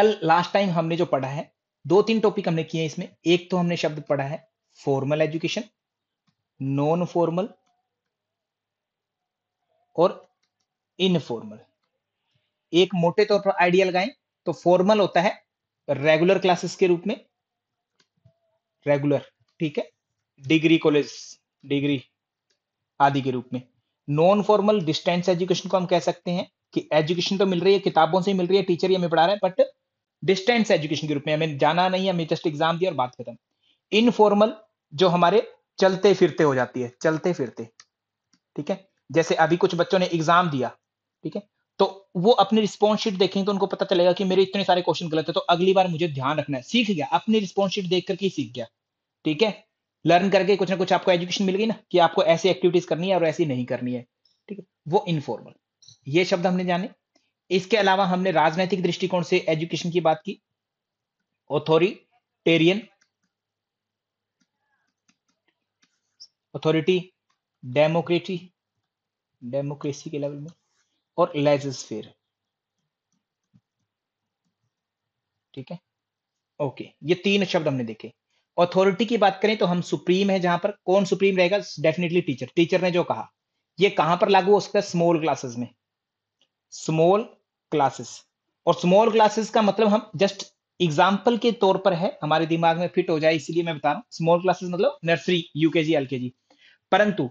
कल last time हमने जो पढ़ा है दो तीन टॉपिक हमने किए हैं इसमें एक तो हमने शब्द पढ़ा है फॉर्मल एजुकेशन नॉन फॉर्मल और इनफॉर्मल एक मोटे तौर पर आइडिया लगाएं तो फॉर्मल होता है रेगुलर क्लासेस के रूप में रेगुलर ठीक है डिग्री कॉलेज डिग्री आदि के रूप में नॉन फॉर्मल डिस्टेंस एजुकेशन को हम कह सकते हैं कि एजुकेशन तो मिल रही है किताबों से मिल रही है टीचर ही हमें पढ़ा रहा है बट डिस्टेंस एजुकेशन के रूप में हमें जाना नहीं है हमें जस्ट एग्जाम दिया और बात खत्म इनफॉर्मल जो हमारे चलते फिरते हो जाती है चलते फिरते ठीक है जैसे अभी कुछ बच्चों ने एग्जाम दिया ठीक है तो वो अपनी रिस्पॉन्स शीट देखेंगे तो उनको पता चलेगा कि मेरे इतने सारे क्वेश्चन गलत है तो अगली बार मुझे ध्यान रखना है सीख गया अपनी रिस्पॉन्स शीट देख करके सीख गया ठीक है लर्न करके कुछ ना कुछ आपको एजुकेशन मिल गई ना कि आपको ऐसी एक्टिविटीज करनी है और ऐसी नहीं करनी है ठीक है वो इनफॉर्मल ये शब्द हमने जाने इसके अलावा हमने राजनैतिक दृष्टिकोण से एजुकेशन की बात की ऑथोरिटेरियन अथॉरिटी डेमोक्रेटी डेमोक्रेसी के लेवल में और लेजस्फेयर ठीक है ओके ये तीन शब्द हमने देखे अथॉरिटी की बात करें तो हम सुप्रीम है जहां पर कौन सुप्रीम रहेगा डेफिनेटली टीचर टीचर ने जो कहा ये कहां पर लागू हो सकता है स्मॉल क्लासेस में स्मॉल क्लासेस और स्मॉल क्लासेस का मतलब हम जस्ट एग्जाम्पल के तौर पर है हमारे दिमाग में फिट हो जाए इसलिए मैं बता रहा हूँ स्मॉल क्लासेस मतलब नर्सरी यूकेजी एलकेजी परंतु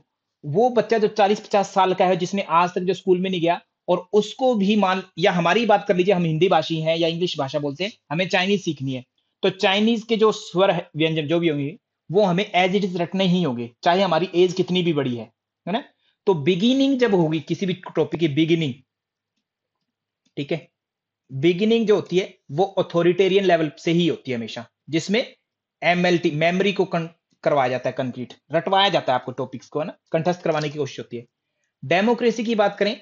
वो बच्चा जो 40-50 साल का है जिसने आज तक जो स्कूल में नहीं गया और उसको भी मान या हमारी बात कर लीजिए हम हिंदी भाषी हैं या इंग्लिश भाषा बोलते हैं हमें चाइनीज सीखनी है तो चाइनीज के जो स्वर है व्यंजन जो भी होंगे वो हमें एज इट इज रटने ही होंगे चाहे हमारी एज कितनी भी बड़ी है है ना तो बिगिनिंग जब होगी किसी भी टॉपिक की बिगिनिंग ठीक है बिगिनिंग जो होती है वो ऑथोरिटेरियन लेवल से ही होती है हमेशा जिसमें एमएलटी मेमोरी को करवाया जाता है कंप्लीट रटवाया जाता है आपको टॉपिक्स को है ना कंठस्थ करवाने की कोशिश होती है डेमोक्रेसी की बात करें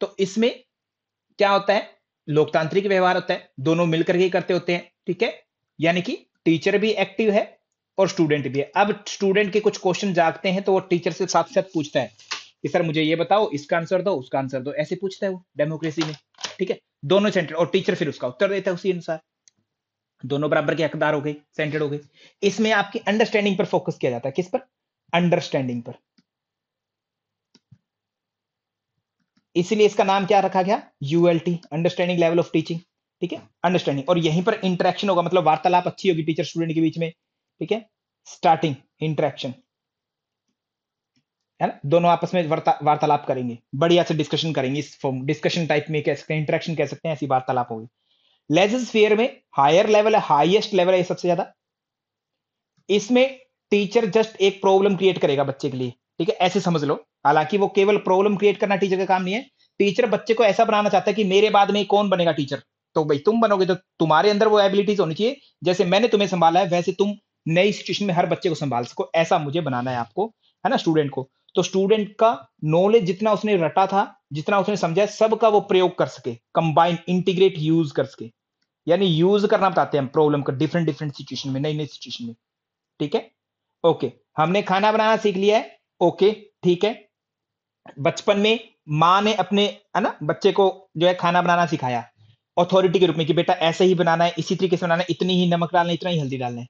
तो इसमें क्या होता है लोकतांत्रिक व्यवहार होता है दोनों मिलकर ही करते होते हैं ठीक है यानी कि टीचर भी एक्टिव है और स्टूडेंट भी है अब स्टूडेंट के कुछ क्वेश्चन जागते हैं तो वो टीचर से साथ साथ पूछता है कि सर मुझे ये बताओ इसका आंसर दो उसका आंसर दो ऐसे पूछता है वो डेमोक्रेसी में ठीक है दोनों सेंटर और टीचर फिर उसका उत्तर देता है उसी अनुसार दोनों बराबर के हकदार हो गए सेंटेड हो गए इसमें आपकी अंडरस्टैंडिंग पर फोकस किया जाता है किस पर अंडरस्टैंडिंग पर इसीलिए इसका नाम क्या रखा गया ULT understanding level of teaching ठीक है अंडरस्टैंडिंग और यहीं पर इंटरेक्शन होगा मतलब वार्तालाप अच्छी होगी टीचर स्टूडेंट के बीच में ठीक है स्टार्टिंग इंटरेक्शन है ना दोनों आपस में वार्तालाप करेंगे बढ़िया से डिस्कशन करेंगे इस फॉर्म डिस्कशन टाइप में कह सकते हैं इंटरेक्शन कह सकते हैं ऐसी वार्तालाप होगी लेजेंस फेयर में हायर लेवल है हाइएस्ट लेवल है सबसे ज्यादा इसमें टीचर जस्ट एक प्रॉब्लम क्रिएट करेगा बच्चे के लिए ठीक है ऐसे समझ लो हालांकि वो केवल प्रॉब्लम क्रिएट करना टीचर का काम नहीं है टीचर बच्चे को ऐसा बनाना चाहता है कि मेरे बाद में कौन बनेगा टीचर तो भाई तुम बनोगे तो तुम्हारे अंदर वो एबिलिटीज होनी चाहिए जैसे मैंने तुम्हें संभाला है वैसे तुम नई सिचुएशन में हर बच्चे को संभाल सको ऐसा मुझे बनाना है आपको है ना स्टूडेंट को तो स्टूडेंट का नॉलेज जितना उसने रटा था जितना उसने समझा सब का वो प्रयोग कर सके कंबाइन इंटीग्रेट यूज कर सके यानी यूज करना बताते हैं प्रॉब्लम का डिफरेंट डिफरेंट सिचुएशन में नई नई सिचुएशन में ठीक है ओके हमने खाना बनाना सीख लिया है ओके ठीक है बचपन में माँ ने अपने है ना बच्चे को जो है खाना बनाना सिखाया अथॉरिटी के रूप में कि बेटा ऐसे ही बनाना है इसी तरीके से बनाना है इतनी ही नमक डालना है इतना ही हल्दी डालना है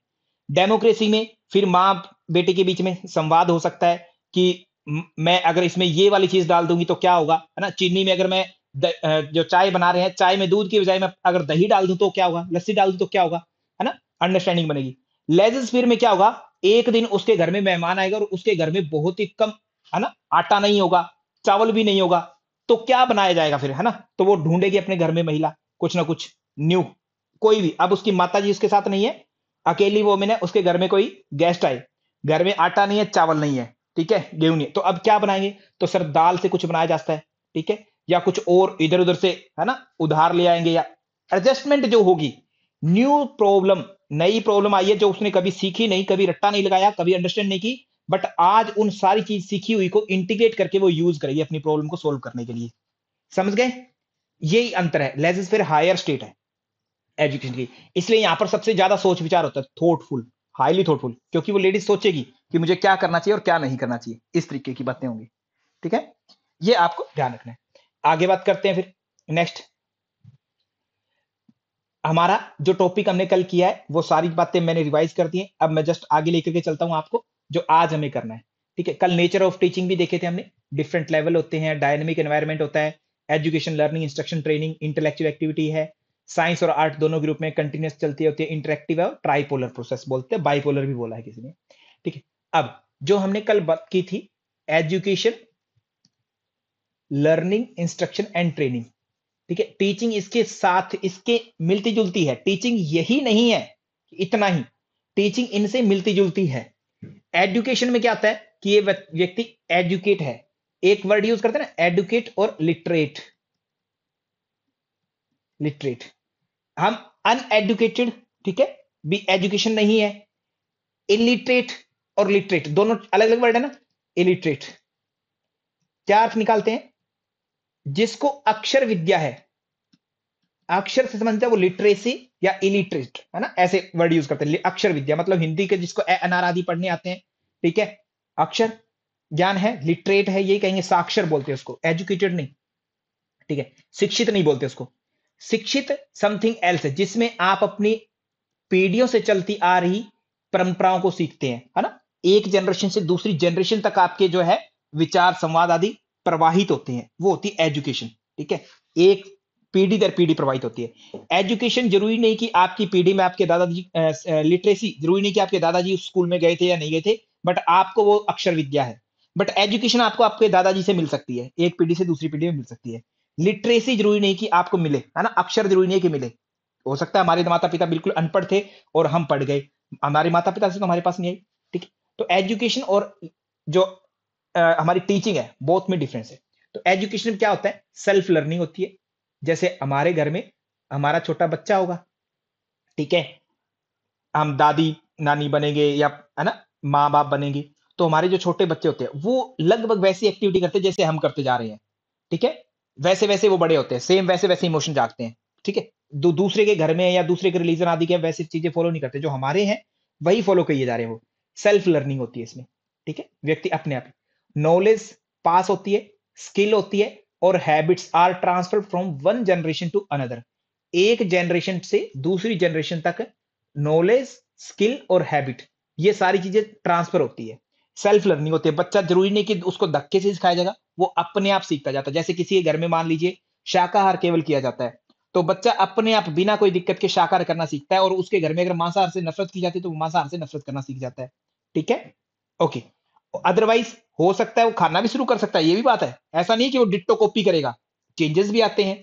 डेमोक्रेसी में फिर माँ बेटे के बीच में संवाद हो सकता है कि मैं अगर इसमें ये वाली चीज डाल दूंगी तो क्या होगा है ना चीनी में अगर मैं जो चाय बना रहे हैं चाय में दूध की बजाय मैं अगर दही डाल दूं तो क्या होगा लस्सी डाल दूं तो क्या होगा है ना अंडरस्टैंडिंग बनेगी लेजस्फीयर में क्या होगा एक दिन उसके घर में मेहमान आएगा और उसके घर में बहुत ही कम है ना आटा नहीं होगा चावल भी नहीं होगा तो क्या बनाया जाएगा फिर है ना तो वो ढूंढेगी अपने घर में महिला कुछ ना कुछ न्यू कोई भी अब उसकी माता जी उसके साथ नहीं है अकेली वो मैंने उसके घर में कोई गेस्ट आए घर में आटा नहीं है चावल नहीं है ठीक है गेहूं तो अब क्या बनाएंगे तो सर दाल से कुछ बनाया जाता है ठीक है या कुछ और इधर उधर से है ना उधार ले आएंगे या एडजस्टमेंट जो होगी न्यू प्रॉब्लम नई प्रॉब्लम आई है जो उसने कभी सीखी नहीं कभी रट्टा नहीं लगाया कभी अंडरस्टैंड नहीं की बट आज उन सारी चीज सीखी हुई को इंटीग्रेट करके वो यूज करेगी अपनी प्रॉब्लम को सोल्व करने के लिए समझ गए यही अंतर है इज फिर हायर स्टेट है एजुकेशन की इसलिए यहां पर सबसे ज्यादा सोच विचार होता है थॉटफुल हाईली थॉटफुल क्योंकि वो लेडीज सोचेगी कि मुझे क्या करना चाहिए और क्या नहीं करना चाहिए इस तरीके की बातें होंगी ठीक है ये आपको ध्यान रखना है आगे बात करते हैं फिर नेक्स्ट हमारा जो टॉपिक हमने कल किया है वो सारी बातें मैंने रिवाइज कर दी है अब मैं जस्ट आगे लेकर के चलता हूं आपको जो आज हमें करना है ठीक है कल नेचर ऑफ टीचिंग भी देखे थे हमने डिफरेंट लेवल होते हैं डायनेमिक एनवायरमेंट होता है education learning instruction training intellectual activity है साइंस और आर्ट दोनों ग्रुप में कंटिन्यूस चलती होती है इंटरेक्टिव है और ट्राईपोलर प्रोसेस बोलते हैं बाईपोलर भी बोला है किसी ने ठीक है अब जो हमने कल बात की थी education learning instruction and training ठीक है टीचिंग इसके साथ इसके मिलती जुलती है टीचिंग यही नहीं है इतना ही टीचिंग इनसे मिलती जुलती है एजुकेशन में क्या आता है कि ये व्यक्ति एजुकेट है एक वर्ड यूज करते हैं ना एडुकेट और लिटरेट लिटरेट हम अनएडुकेटेड ठीक है भी एजुकेशन नहीं है इलिटरेट और लिटरेट दोनों अलग अलग वर्ड है ना इलिटरेट क्या अर्थ निकालते हैं जिसको अक्षर विद्या है अक्षर से संबंधित है वो लिटरेसी या इलिटरेट है ना ऐसे वर्ड यूज करते हैं अक्षर विद्या मतलब हिंदी के जिसको अनार आदि पढ़ने आते हैं ठीक है अक्षर ज्ञान है लिटरेट है यही कहेंगे साक्षर बोलते हैं उसको एजुकेटेड नहीं ठीक है शिक्षित नहीं बोलते उसको शिक्षित समथिंग एल्स जिसमें आप अपनी पीढ़ियों से चलती आ रही परंपराओं को सीखते हैं है ना एक जनरेशन से दूसरी जनरेशन तक आपके जो है विचार संवाद आदि प्रवाहित होते हैं वो होती है एजुकेशन ठीक है एक पीढ़ी दर पीढ़ी प्रवाहित होती है एजुकेशन जरूरी नहीं कि आपकी पीढ़ी में आपके दादाजी लिटरेसी जरूरी नहीं कि आपके दादाजी स्कूल में गए थे या नहीं गए थे बट आपको वो अक्षर विद्या है बट एजुकेशन आपको आपके दादाजी से मिल सकती है एक पीढ़ी से दूसरी पीढ़ी में मिल सकती है लिटरेसी जरूरी नहीं कि आपको मिले है ना अक्षर जरूरी नहीं कि मिले हो सकता है हमारे माता पिता बिल्कुल अनपढ़ थे और हम पढ़ गए हमारे माता पिता से तो हमारे पास नहीं आई तो एजुकेशन और जो आ, हमारी टीचिंग है बहुत में डिफरेंस है तो एजुकेशन क्या होता है सेल्फ लर्निंग होती है जैसे हमारे घर में हमारा छोटा बच्चा होगा ठीक है हम दादी नानी बनेंगे या है ना माँ बाप बनेंगे तो हमारे जो छोटे बच्चे होते हैं वो लगभग वैसी एक्टिविटी करते हैं जैसे हम करते जा रहे हैं ठीक है वैसे वैसे वो बड़े होते हैं सेम वैसे वैसे इमोशन जागते हैं ठीक है दूसरे के घर में या दूसरे के रिलीजन आदि के वैसे चीजें फॉलो नहीं करते जो हमारे हैं वही फॉलो किए जा रहे हैं वो सेल्फ लर्निंग होती है इसमें ठीक है व्यक्ति अपने आप नॉलेज पास होती है स्किल होती है और habits are transfer from one generation to another एक जनरेशन से दूसरी जनरेशन तक नॉलेज स्किल और हैबिट ये सारी चीजें ट्रांसफर होती है सेल्फ लर्निंग होती है बच्चा जरूरी नहीं कि उसको धक्के से सिखाया जाएगा वो अपने आप सीखता जाता है जैसे किसी के घर में मान लीजिए शाकाहार केवल किया जाता है तो बच्चा अपने आप बिना कोई दिक्कत के शाकाहार करना सीखता है और उसके घर में अगर मांसाहार से नफरत की जाती है तो वो मांसाहार से नफरत करना सीख जाता है ठीक है ओके अदरवाइज हो सकता है वो खाना भी शुरू कर सकता है ये भी बात है ऐसा नहीं कि वो डिट्टो कॉपी करेगा चेंजेस भी आते हैं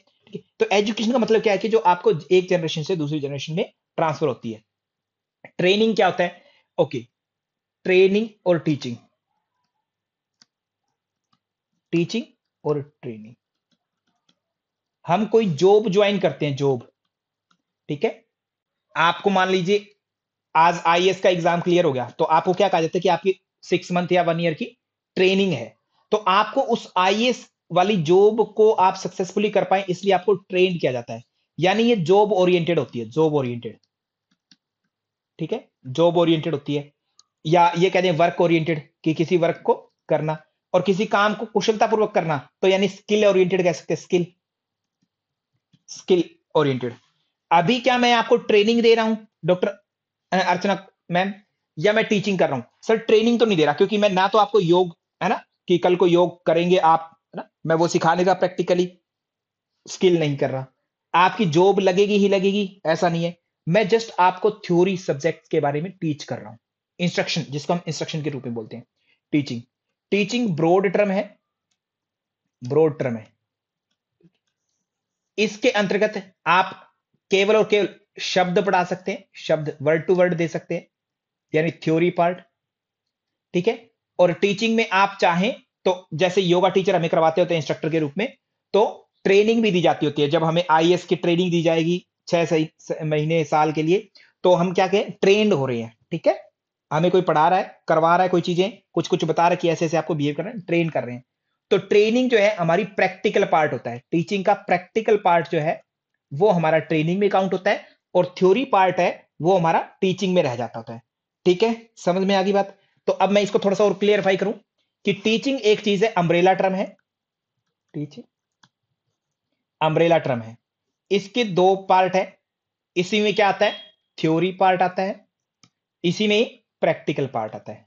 तो एजुकेशन का मतलब क्या है कि जो आपको एक जनरेशन से दूसरी जनरेशन में ट्रांसफर होती है ट्रेनिंग क्या होता है ओके ट्रेनिंग और टीचिंग टीचिंग और ट्रेनिंग हम कोई जॉब ज्वाइन करते हैं जॉब ठीक है आपको मान लीजिए आज आई का एग्जाम क्लियर हो गया तो आपको क्या कहा जाता है कि आपकी सिक्स मंथ या वन ईयर की ट्रेनिंग है तो आपको उस आई वाली जॉब को आप सक्सेसफुली कर पाए इसलिए आपको ट्रेन किया जाता है यानी ये जॉब ओरिएंटेड होती है जॉब ओरिएंटेड ठीक है जॉब ओरिएंटेड होती है या ये कहते हैं वर्क ओरिएंटेड कि किसी वर्क को करना और किसी काम को कुशलतापूर्वक करना तो यानी स्किल ओरिएंटेड कह सकते हैं स्किल स्किल ओरिएंटेड अभी क्या मैं आपको ट्रेनिंग दे रहा हूं डॉक्टर अर्चना मैम या मैं टीचिंग कर रहा हूँ सर ट्रेनिंग तो नहीं दे रहा क्योंकि मैं ना तो आपको योग है ना कि कल को योग करेंगे आप है ना मैं वो सिखाने का प्रैक्टिकली स्किल नहीं कर रहा आपकी जॉब लगेगी ही लगेगी ऐसा नहीं है मैं जस्ट आपको थ्योरी सब्जेक्ट के बारे में टीच कर रहा हूँ इंस्ट्रक्शन जिसको हम इंस्ट्रक्शन के रूप में बोलते हैं टीचिंग टीचिंग ब्रॉड टर्म है ब्रॉड टर्म है इसके अंतर्गत आप केवल और केवल शब्द पढ़ा सकते हैं शब्द वर्ड टू वर्ड दे सकते हैं यानी थ्योरी पार्ट ठीक है और टीचिंग में आप चाहें तो जैसे योगा टीचर हमें करवाते होते हैं इंस्ट्रक्टर के रूप में तो ट्रेनिंग भी दी जाती होती है जब हमें आई की ट्रेनिंग दी जाएगी छह महीने साल के लिए तो हम क्या कहें ट्रेंड हो रहे हैं ठीक है हमें कोई पढ़ा रहा है करवा रहा है कोई चीजें कुछ कुछ बता रहा है कि ऐसे ऐसे आपको बिहेव कर रहे हैं ट्रेन कर रहे हैं तो ट्रेनिंग जो है हमारी प्रैक्टिकल पार्ट होता है टीचिंग का प्रैक्टिकल पार्ट जो है वो हमारा ट्रेनिंग में काउंट होता है और थ्योरी पार्ट है वो हमारा टीचिंग में रह जाता होता है ठीक है समझ में आ गई बात तो अब मैं इसको थोड़ा सा और क्लियरफाई करूं कि टीचिंग एक चीज है अम्ब्रेला टर्म है टीचिंग अम्ब्रेला टर्म है इसके दो पार्ट है इसी में क्या आता है थ्योरी पार्ट आता है इसी में प्रैक्टिकल पार्ट आता है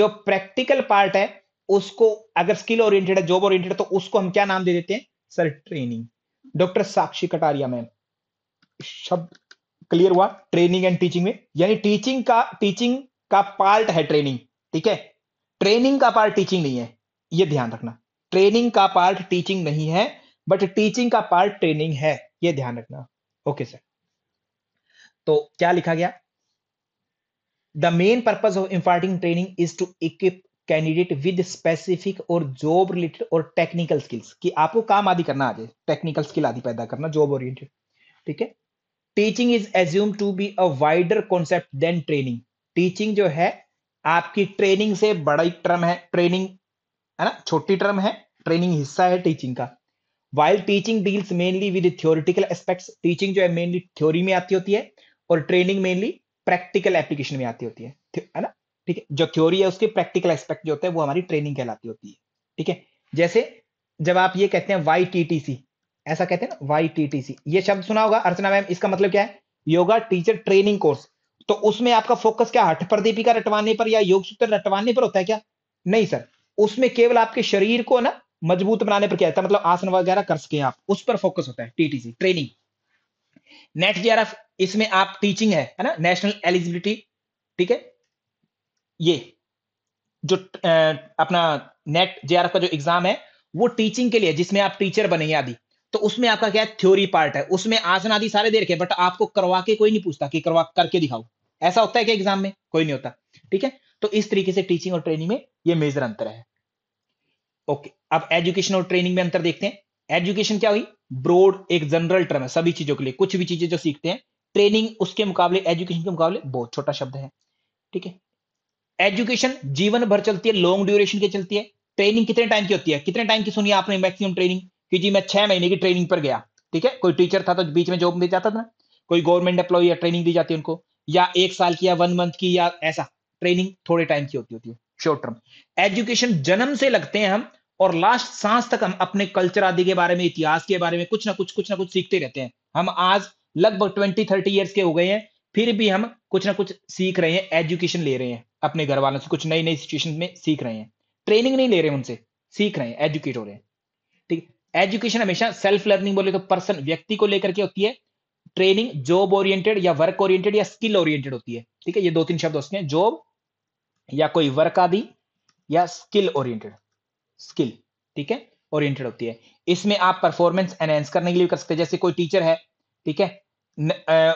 जो प्रैक्टिकल पार्ट है उसको अगर स्किल ओरिएंटेड है जॉब ओरिएंटेड तो उसको हम क्या नाम दे देते हैं sir training doctor Sakshi Kataria ma'am शब्द क्लियर हुआ ट्रेनिंग एंड टीचिंग में यानी टीचिंग का टीचिंग का पार्ट है ट्रेनिंग ठीक है ट्रेनिंग का पार्ट टीचिंग नहीं है ये ध्यान रखना ट्रेनिंग का पार्ट टीचिंग नहीं है बट टीचिंग का पार्ट ट्रेनिंग है ये ध्यान रखना ओके सर तो क्या लिखा गया the main purpose of imparting training is to equip candidate with specific और जॉब रिलेटेड और टेक्निकल स्किल्स कि आपको काम आदि करना आ जाए टेक्निकल स्किल आदि पैदा करना जॉब ओरिएंटेड ठीक है teaching is assume to be a wider concept than training teaching जो है आपकी ट्रेनिंग से बड़ा टर्म है ट्रेनिंग है ना छोटी टर्म है ट्रेनिंग हिस्सा है टीचिंग का while teaching deals mainly with theoretical aspects teaching जो है मेनली थ्योरी में आती होती है और ट्रेनिंग मेनली प्रैक्टिकल एप्लीकेशन में आती होती है है ना ठीक है जो थ्योरी है उसके प्रैक्टिकल एस्पेक्ट जो होता है वो हमारी ट्रेनिंग कहलाती होती है ठीक है जैसे जब आप ये कहते हैं वाई टी टी सी ऐसा कहते हैं ना वाई ये शब्द सुना होगा अर्चना मैम इसका मतलब क्या है योगा टीचर ट्रेनिंग कोर्स तो उसमें आपका फोकस क्या हठ प्रदीपिका रटवाने पर या योग सूत्र रटवाने पर होता है क्या नहीं सर उसमें केवल आपके शरीर को ना मजबूत बनाने पर क्या होता है तो मतलब आसन वगैरह कर सके आप उस पर फोकस होता है टीटीसी ट्रेनिंग नेट एफ इसमें आप टीचिंग है ना नेशनल एलिजिबिलिटी ठीक है ये जो अपना नेट एफ का जो एग्जाम है वो टीचिंग के लिए जिसमें आप टीचर बने आदि तो उसमें आपका क्या है थ्योरी पार्ट है उसमें आसन आदि सारे दे रखे बट आपको करवा के कोई नहीं पूछता कि करवा करके दिखाओ ऐसा होता है कि एग्जाम में कोई नहीं होता ठीक है तो इस तरीके से टीचिंग और ट्रेनिंग में ये मेजर अंतर है ओके अब एजुकेशन और ट्रेनिंग में अंतर देखते हैं एजुकेशन क्या हुई ब्रोड एक जनरल टर्म है सभी चीजों के लिए कुछ भी चीजें जो सीखते हैं ट्रेनिंग उसके मुकाबले एजुकेशन के मुकाबले बहुत छोटा शब्द है ठीक है एजुकेशन जीवन भर चलती है लॉन्ग ड्यूरेशन की चलती है ट्रेनिंग कितने टाइम की होती है कितने टाइम की सुनी आपने मैक्सिमम ट्रेनिंग कि जी मैं छह महीने की ट्रेनिंग पर गया ठीक है कोई टीचर था तो बीच में जॉब मिल जाता था ना कोई गवर्नमेंट एम्प्लॉय या ट्रेनिंग दी जाती है उनको या एक साल की या वन मंथ की या ऐसा ट्रेनिंग थोड़े टाइम की होती होती है शॉर्ट टर्म एजुकेशन जन्म से लगते हैं हम और लास्ट सांस तक हम अपने कल्चर आदि के बारे में इतिहास के बारे में कुछ ना कुछ कुछ ना कुछ सीखते रहते हैं हम आज लगभग ट्वेंटी थर्टी ईयर्स के हो गए हैं फिर भी हम कुछ ना कुछ सीख रहे हैं एजुकेशन ले रहे हैं अपने घर वालों से कुछ नई नई सिचुएशन में सीख रहे हैं ट्रेनिंग नहीं ले रहे उनसे सीख रहे हैं एजुकेट हो रहे हैं ठीक एजुकेशन हमेशा सेल्फ लर्निंग बोले तो पर्सन व्यक्ति को लेकर के होती है ट्रेनिंग जॉब ओरिएंटेड या वर्क ओरिएंटेड या स्किल ओरिएंटेड होती है ठीक है ये दो तीन शब्द उसके हैं जॉब या कोई वर्क आदि या स्किल ओरिएंटेड स्किल ठीक है ओरिएंटेड होती है इसमें आप परफॉर्मेंस एनहेंस करने के लिए कर सकते हैं जैसे कोई टीचर है ठीक है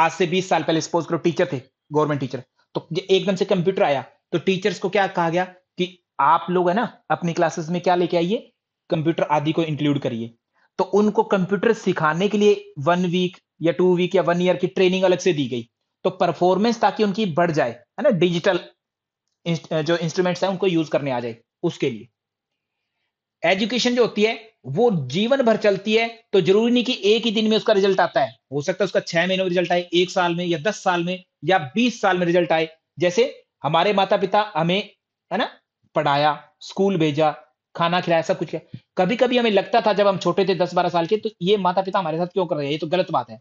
आज से बीस साल पहले सपोज करो टीचर थे गवर्नमेंट टीचर तो एकदम से कंप्यूटर आया तो टीचर्स को क्या कहा गया कि आप लोग है ना अपनी क्लासेस में क्या लेके आइए कंप्यूटर आदि को इंक्लूड करिए तो उनको कंप्यूटर सिखाने के लिए वन वीक या टू वीक या वन ईयर की ट्रेनिंग अलग से दी गई तो परफॉर्मेंस ताकि उनकी बढ़ जाए है ना डिजिटल जो इंस्ट्रूमेंट्स है उनको यूज करने आ जाए उसके लिए एजुकेशन जो होती है वो जीवन भर चलती है तो जरूरी नहीं कि एक ही दिन में उसका रिजल्ट आता है हो सकता है उसका छह महीने में रिजल्ट आए एक साल में या दस साल में या बीस साल में रिजल्ट आए जैसे हमारे माता पिता हमें है ना पढ़ाया स्कूल भेजा खाना खिलाया सब कुछ किया कभी कभी हमें लगता था जब हम छोटे थे दस बारह साल के तो ये माता पिता हमारे साथ क्यों कर रहे हैं ये तो गलत बात है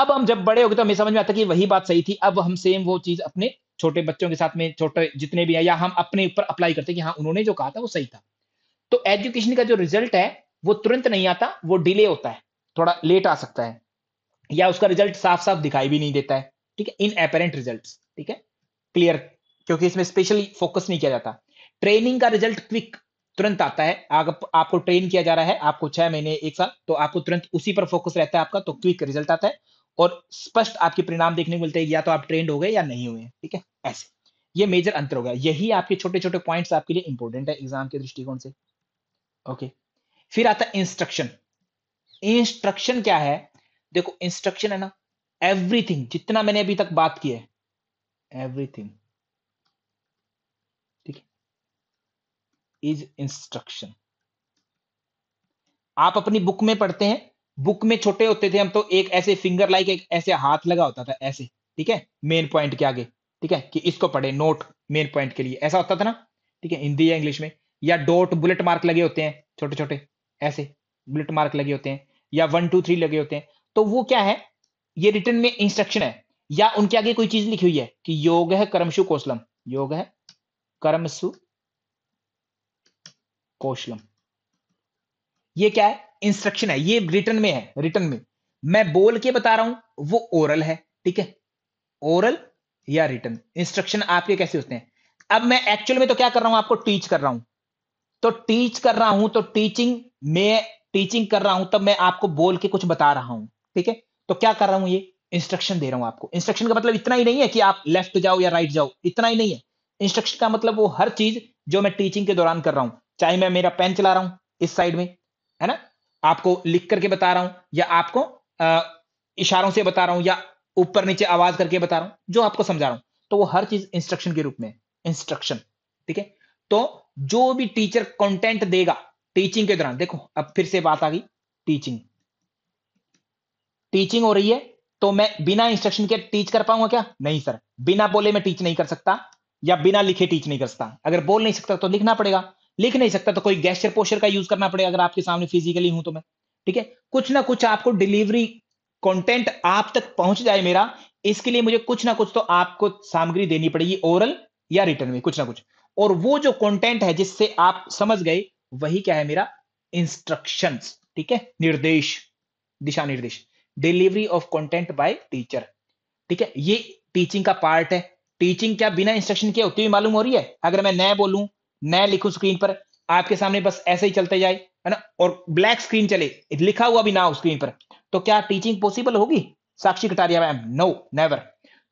अब हम जब बड़े हो गए तो हमें समझ में आता कि वही बात सही थी अब हम सेम वो चीज अपने छोटे बच्चों के साथ में छोटे जितने भी हैं या हम अपने ऊपर अप्लाई करते कि हाँ उन्होंने जो कहा था वो सही था तो एजुकेशन का जो रिजल्ट है वो तुरंत नहीं आता वो डिले होता है थोड़ा लेट आ सकता है या उसका रिजल्ट साफ साफ दिखाई भी नहीं देता है ठीक है इन अपेरेंट रिजल्ट ठीक है क्लियर क्योंकि इसमें स्पेशली फोकस नहीं किया जाता ट्रेनिंग का रिजल्ट क्विक तुरंत आता है आप, आपको ट्रेन किया जा रहा है आपको छह महीने एक साल तो आपको तुरंत उसी पर फोकस रहता है आपका तो क्विक रिजल्ट आता है और स्पष्ट आपके परिणाम देखने को मिलते हैं या तो आप ट्रेंड हो गए या नहीं हुए ठीक है ऐसे ये मेजर अंतर होगा यही आपके छोटे छोटे पॉइंट्स आपके लिए इंपॉर्टेंट है एग्जाम के दृष्टिकोण से ओके फिर आता है इंस्ट्रक्शन इंस्ट्रक्शन क्या है देखो इंस्ट्रक्शन है ना एवरीथिंग जितना मैंने अभी तक बात की है एवरीथिंग इज इंस्ट्रक्शन आप अपनी बुक में पढ़ते हैं बुक में छोटे होते थे हम तो एक ऐसे फिंगर लाइक एक ऐसे हाथ लगा होता था ऐसे ठीक है मेन पॉइंट के आगे ठीक है कि इसको पढ़े नोट मेन पॉइंट के लिए ऐसा होता था ना ठीक है हिंदी या इंग्लिश में या डॉट बुलेट मार्क लगे होते हैं छोटे छोटे ऐसे बुलेट मार्क लगे होते हैं या वन टू थ्री लगे होते हैं तो वो क्या है ये रिटर्न में इंस्ट्रक्शन है या उनके आगे कोई चीज लिखी हुई है कि योग है कर्मशु कौशलम योग है कर्मसु कौशलम ये क्या है इंस्ट्रक्शन है ये रिटर्न में है रिटर्न में मैं बोल के बता रहा हूं वो ओरल है ठीक है ओरल या रिटर्न इंस्ट्रक्शन आपके कैसे होते हैं अब मैं एक्चुअल में तो क्या कर रहा हूं आपको टीच कर रहा हूं तो टीच कर रहा हूं तो टीचिंग में टीचिंग कर रहा हूं तब मैं आपको बोल के कुछ बता रहा हूं ठीक है तो क्या कर रहा हूं ये इंस्ट्रक्शन दे रहा हूं आपको इंस्ट्रक्शन का मतलब इतना ही नहीं है कि आप लेफ्ट जाओ या राइट जाओ इतना ही नहीं है इंस्ट्रक्शन का मतलब वो हर चीज जो मैं टीचिंग के दौरान कर रहा हूं चाहे मैं मेरा पेन चला रहा हूं इस साइड में है ना आपको लिख करके बता रहा हूं या आपको आ, इशारों से बता रहा हूं या ऊपर नीचे आवाज करके बता रहा हूं जो आपको समझा रहा हूं तो वो हर चीज इंस्ट्रक्शन के रूप में इंस्ट्रक्शन ठीक है तो जो भी टीचर कंटेंट देगा टीचिंग के दौरान देखो अब फिर से बात आ गई टीचिंग टीचिंग हो रही है तो मैं बिना इंस्ट्रक्शन के टीच कर पाऊंगा क्या नहीं सर बिना बोले मैं टीच नहीं कर सकता या बिना लिखे टीच नहीं कर सकता अगर बोल नहीं सकता तो लिखना पड़ेगा लिख नहीं सकता तो कोई गैस्टर पोस्टर का यूज करना पड़ेगा अगर आपके सामने फिजिकली हूं तो मैं ठीक है कुछ ना कुछ आपको डिलीवरी कंटेंट आप तक पहुंच जाए मेरा इसके लिए मुझे कुछ ना कुछ तो आपको सामग्री देनी पड़ेगी ओरल या रिटर्न में कुछ ना कुछ और वो जो कंटेंट है जिससे आप समझ गए वही क्या है मेरा इंस्ट्रक्शंस ठीक है निर्देश दिशा निर्देश delivery of content by teacher ठीक है ये टीचिंग का पार्ट है टीचिंग क्या बिना इंस्ट्रक्शन के होती हुई मालूम हो रही है अगर मैं न बोलूं मैं लिखू स्क्रीन पर आपके सामने बस ऐसे ही चलते जाए है ना और ब्लैक स्क्रीन चले लिखा हुआ भी ना हो स्क्रीन पर तो क्या टीचिंग पॉसिबल होगी Sakshi Kataria ma'am no never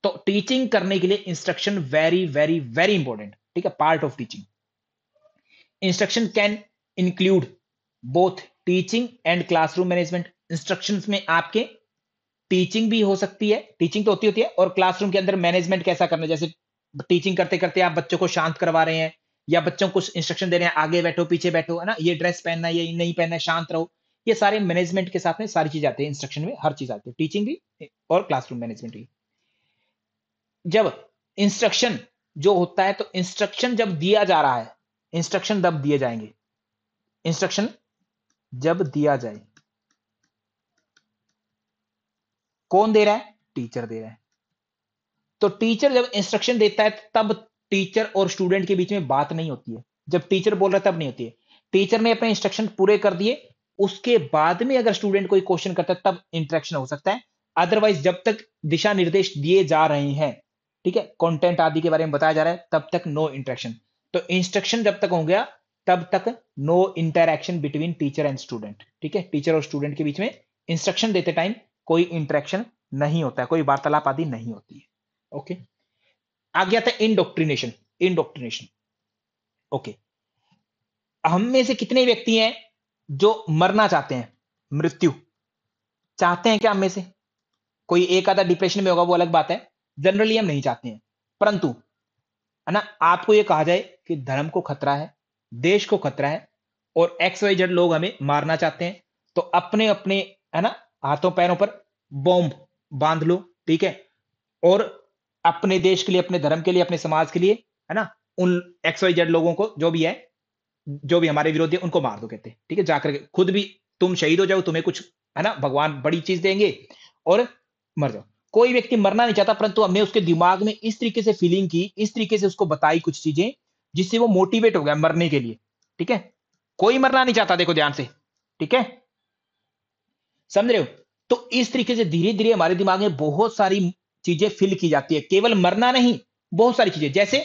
तो टीचिंग करने के लिए instruction very very very important ठीक है part of teaching instruction can include both teaching and classroom management instructions में आपके टीचिंग भी हो सकती है टीचिंग तो होती होती है और क्लासरूम के अंदर मैनेजमेंट कैसा करना जैसे टीचिंग करते करते आप बच्चों को शांत करवा रहे हैं या बच्चों को इंस्ट्रक्शन दे रहे हैं आगे बैठो पीछे बैठो है ना ये ड्रेस पहनना ये नहीं पहनना शांत रहो ये सारे मैनेजमेंट के साथ में सारी चीज आती है इंस्ट्रक्शन में हर चीज आती है टीचिंग भी और क्लासरूम मैनेजमेंट भी जब इंस्ट्रक्शन जो होता है तो इंस्ट्रक्शन जब दिया जा रहा है इंस्ट्रक्शन तब दिए जाएंगे इंस्ट्रक्शन जब दिया जाए कौन दे रहा है टीचर दे रहा है तो टीचर जब इंस्ट्रक्शन देता है तब टीचर और स्टूडेंट के बीच में बात नहीं होती है जब टीचर बोल रहा है तब नहीं होती है टीचर ने अपने इंस्ट्रक्शन पूरे कर दिए उसके बाद में अगर स्टूडेंट कोई क्वेश्चन करता है तब इंट्रेक्शन हो सकता है अदरवाइज जब तक दिशा निर्देश दिए जा रहे हैं ठीक है कंटेंट आदि के बारे में बताया जा रहा है तब तक नो इंटरेक्शन तो इंस्ट्रक्शन जब तक हो गया तब तक no interaction between teacher and student ठीक है टीचर और स्टूडेंट के बीच में इंस्ट्रक्शन देते टाइम कोई इंटरेक्शन नहीं होता है कोई वार्तालाप आदि नहीं होती है ओके okay? आ गया था इनडोक्ट्रिनेशन इनडोक्ट्रिनेशन ओके हम में से कितने व्यक्ति हैं जो मरना चाहते हैं मृत्यु चाहते हैं क्या हम में से कोई एक आधा डिप्रेशन में होगा वो अलग बात है जनरली हम नहीं चाहते हैं परंतु है ना आपको ये कहा जाए कि धर्म को खतरा है देश को खतरा है और एक्स वाई जेड लोग हमें मारना चाहते हैं तो अपने अपने है ना हाथों पैरों पर बॉम्ब बांध लो ठीक है और अपने देश के लिए अपने धर्म के लिए अपने समाज के लिए है ना उन एक्स वाई जेड लोगों को जो भी है जो भी हमारे विरोधी है उनको मार दो कहते हैं ठीक है जाकर के खुद भी तुम शहीद हो जाओ तुम्हें कुछ है ना भगवान बड़ी चीज देंगे और मर जाओ कोई व्यक्ति मरना नहीं चाहता परंतु हमने उसके दिमाग में इस तरीके से फीलिंग की इस तरीके से उसको बताई कुछ चीजें जिससे वो मोटिवेट हो गया मरने के लिए ठीक है कोई मरना नहीं चाहता देखो ध्यान से ठीक है समझ रहे हो तो इस तरीके से धीरे धीरे हमारे दिमाग में बहुत सारी चीजें फिल की जाती है केवल मरना नहीं बहुत सारी चीजें जैसे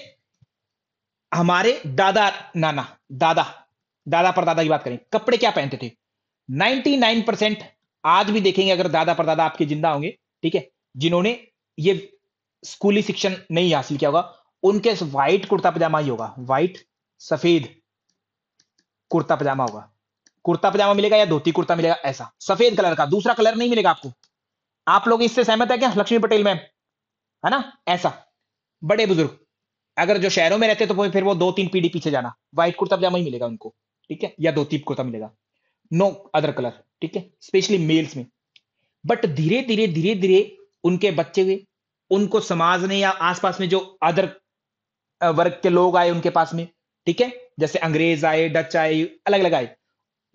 हमारे दादा नाना दादा दादा पर दादा की बात करें कपड़े क्या पहनते थे 99 आज भी देखेंगे अगर दादा दादा आपके जिंदा होंगे ठीक है जिन्होंने ये स्कूली शिक्षण नहीं हासिल किया होगा उनके व्हाइट कुर्ता पजामा ही होगा व्हाइट सफेद कुर्ता पजामा होगा कुर्ता पजामा मिलेगा या धोती कुर्ता मिलेगा ऐसा सफेद कलर का दूसरा कलर नहीं मिलेगा आपको आप लोग इससे सहमत है क्या लक्ष्मी पटेल मैम है ना ऐसा बड़े बुजुर्ग अगर जो शहरों में रहते तो फिर वो दो तीन पीढ़ी पीछे जाना व्हाइट कुर्ता पजामा ही मिलेगा उनको ठीक है या दो तीप कुर्ता मिलेगा नो अदर कलर ठीक है स्पेशली मेल्स में बट धीरे धीरे धीरे धीरे उनके बच्चे हुए उनको समाज ने या आसपास में जो अदर वर्ग के लोग आए उनके पास में ठीक है जैसे अंग्रेज आए डच आए अलग अलग आए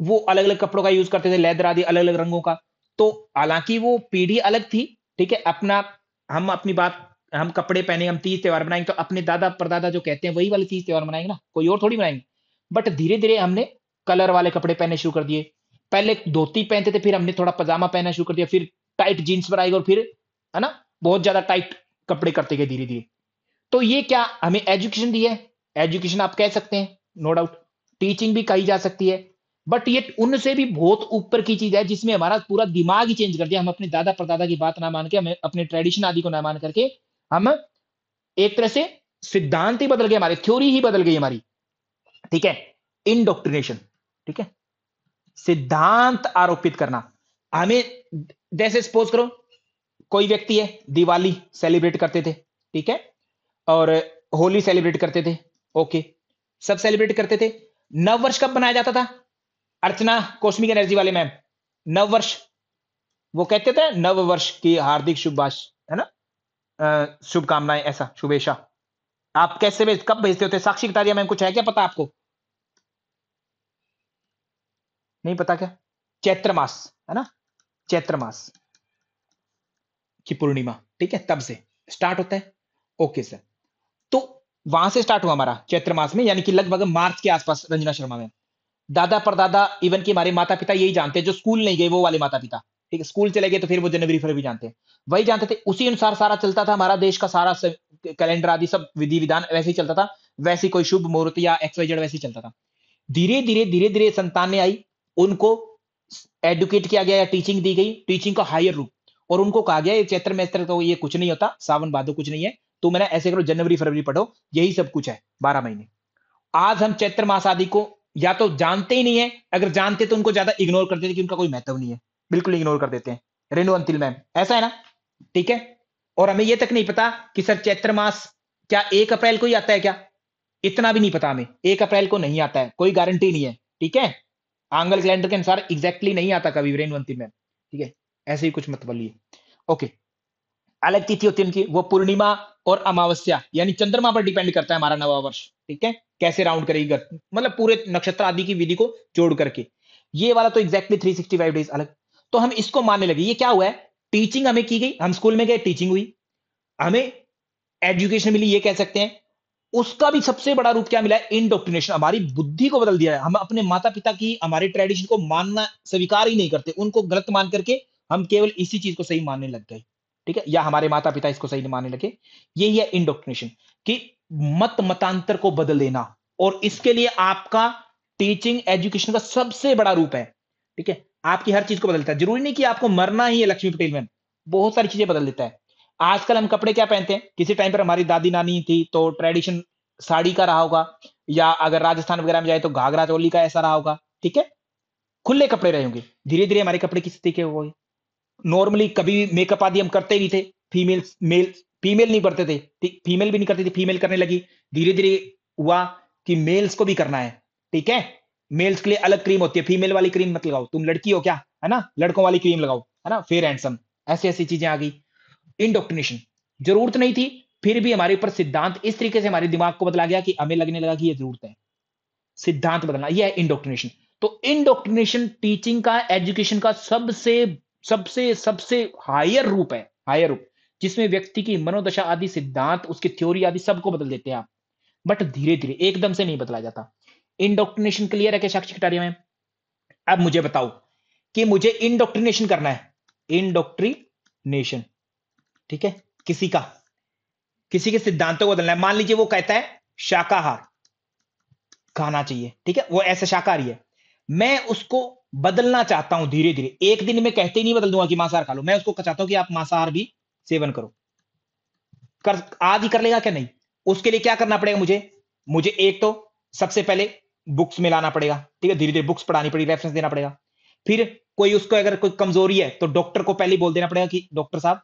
वो अलग अलग कपड़ों का यूज करते थे लेदर आदि अलग अलग रंगों का तो हालांकि वो पीढ़ी अलग थी ठीक है अपना हम अपनी बात हम कपड़े पहने हम तीज त्यौहार बनाएंगे तो अपने दादा परदादा जो कहते हैं वही वाले तीज त्यौहार बनाएंगे ना कोई और थोड़ी बनाएंगे बट धीरे धीरे हमने कलर वाले कपड़े पहने शुरू कर दिए पहले धोती पहनते थे फिर हमने थोड़ा पजामा पहनना शुरू कर दिया फिर टाइट जीन्स पर आएगा और फिर है ना बहुत ज्यादा टाइट कपड़े करते गए धीरे धीरे तो ये क्या हमें एजुकेशन दी है एजुकेशन आप कह सकते हैं नो डाउट टीचिंग भी कही जा सकती है बट ये उनसे भी बहुत ऊपर की चीज है जिसमें हमारा पूरा दिमाग ही चेंज कर दिया हम अपने दादा परदादा की बात ना मान के हमें अपने ट्रेडिशन आदि को ना मान करके हम एक तरह से सिद्धांत ही बदल गए हमारे थ्योरी ही बदल गई हमारी ठीक है इनडोक्ट्रिनेशन ठीक है सिद्धांत आरोपित करना हमें जैसे सपोज करो कोई व्यक्ति है दिवाली सेलिब्रेट करते थे ठीक है और होली सेलिब्रेट करते थे ओके सब सेलिब्रेट करते थे नव वर्ष कब बनाया जाता था अर्चना कॉस्मिक एनर्जी वाले मैम नव वर्ष वो कहते थे नव वर्ष की हार्दिक शुभाश है ना शुभकामनाएं ऐसा शुभेशा आप कैसे भेज कब भेजते होते साक्षी कटारिया मैम कुछ है क्या पता आपको नहीं पता क्या चैत्र मास है ना चैत्र मास की पूर्णिमा ठीक है तब से स्टार्ट होता है ओके सर तो वहां से स्टार्ट हुआ हमारा चैत्र मास में यानी कि लगभग मार्च के आसपास रंजना शर्मा में दादा परदादा इवन की हमारे माता पिता यही जानते हैं जो स्कूल नहीं गए वो वाले माता पिता ठीक है स्कूल चले गए तो फिर वो जनवरी फरवरी जानते हैं वही जानते थे उसी अनुसार सारा चलता था हमारा देश का सारा कैलेंडर आदि सब विधि विधान वैसे ही चलता था वैसे कोई शुभ मुहूर्त या एक्स वैसे ही चलता था धीरे धीरे धीरे धीरे संतानें आई उनको एडुकेट किया गया या टीचिंग दी गई टीचिंग का हायर रूप और उनको कहा गया चैत्र मैत्र तो ये कुछ नहीं होता सावन भादो कुछ नहीं है तो मैंने ऐसे करो जनवरी फरवरी पढ़ो यही सब कुछ है बारह महीने आज हम चैत्र मास आदि को या तो जानते ही नहीं है अगर जानते तो उनको ज्यादा इग्नोर करते देते कि उनका कोई महत्व नहीं है बिल्कुल इग्नोर कर देते हैं रेणु अंतिल मैम ऐसा है ना ठीक है और हमें यह तक नहीं पता कि सर चैत्र मास क्या एक अप्रैल को ही आता है क्या इतना भी नहीं पता हमें एक अप्रैल को नहीं आता है कोई गारंटी नहीं है ठीक है आंगल कैलेंडर के अनुसार एग्जैक्टली नहीं आता कभी रेणु अंतिम मैम ठीक है ऐसे ही कुछ मत बोलिए ओके अलग तिथि होती है उनकी वो पूर्णिमा और अमावस्या यानी चंद्रमा पर डिपेंड करता है हमारा नवा वर्ष ठीक है कैसे राउंड करेगी मतलब पूरे नक्षत्र आदि की विधि को जोड़ करके ये वाला तो exactly three sixty five days अलग तो हम इसको मानने लगे ये क्या हुआ है टीचिंग हमें की गई हम स्कूल में गए टीचिंग हुई हमें एजुकेशन मिली ये कह सकते हैं उसका भी सबसे बड़ा रूप क्या मिला है इनडोक्ट्रिनेशन हमारी बुद्धि को बदल दिया है हम अपने माता पिता की हमारे ट्रेडिशन को मानना स्वीकार ही नहीं करते उनको गलत मान करके हम केवल इसी चीज को सही मानने लग गए ठीक है या हमारे माता पिता इसको सही मानने लगे यही है इनडोक्ट्रिनेशन कि मत मतांतर को बदल देना और इसके लिए आपका टीचिंग एजुकेशन का सबसे बड़ा रूप है ठीक है आपकी हर चीज को बदलता है जरूरी नहीं कि आपको मरना ही है लक्ष्मी पटेल में बहुत सारी चीजें बदल देता है आजकल हम कपड़े क्या पहनते हैं किसी टाइम पर हमारी दादी नानी थी तो ट्रेडिशन साड़ी का रहा होगा या अगर राजस्थान वगैरह में जाए तो घाघरा चोली का ऐसा रहा होगा ठीक है खुले कपड़े रहे होंगे धीरे धीरे हमारे कपड़े किस तरीके हो गए नॉर्मली कभी मेकअप आदि हम करते नहीं थे फीमेल मेल फीमेल नहीं पढ़ते थे फीमेल भी नहीं करते थे फीमेल करने लगी धीरे धीरे हुआ कि मेल्स को भी करना है ठीक है मेल्स के लिए अलग क्रीम होती है फीमेल वाली क्रीम मत लगाओ तुम लड़की हो क्या है ना लड़कों वाली क्रीम लगाओ है ना फेयर एंडसम ऐसी ऐसी चीजें आ गई इंडोक्टिनेशन जरूरत नहीं थी फिर भी हमारे ऊपर सिद्धांत इस तरीके से हमारे दिमाग को बदला गया कि हमें लगने लगा कि यह जरूरत है सिद्धांत बदलना यह है तो इंडोक्टिनेशन टीचिंग का एजुकेशन का सबसे सबसे सबसे हायर रूप है हायर रूप जिसमें व्यक्ति की मनोदशा आदि सिद्धांत उसकी थ्योरी आदि सबको बदल देते हैं आप बट धीरे धीरे एकदम से नहीं बदला जाता इनडोक्ट्रिनेशन क्लियर है क्या साक्षी कटारिया में अब मुझे बताओ कि मुझे इनडोक्ट्रिनेशन करना है इनडोक्ट्रिनेशन ठीक है किसी का किसी के सिद्धांतों को बदलना है मान लीजिए वो कहता है शाकाहार खाना चाहिए ठीक है वो ऐसे शाकाहारी है मैं उसको बदलना चाहता हूं धीरे धीरे एक दिन में कहते ही नहीं बदल दूंगा कि मांसाहार खा लो मैं उसको चाहता हूं कि आप मांसाहार भी सेवन करो कर आज ही कर लेगा क्या नहीं उसके लिए क्या करना पड़ेगा मुझे मुझे एक तो सबसे पहले बुक्स में लाना पड़ेगा ठीक है धीरे धीरे बुक्स पढ़ानी पड़ेगी रेफरेंस देना पड़ेगा फिर कोई उसको अगर कोई कमजोरी है तो डॉक्टर को पहले बोल देना पड़ेगा कि डॉक्टर साहब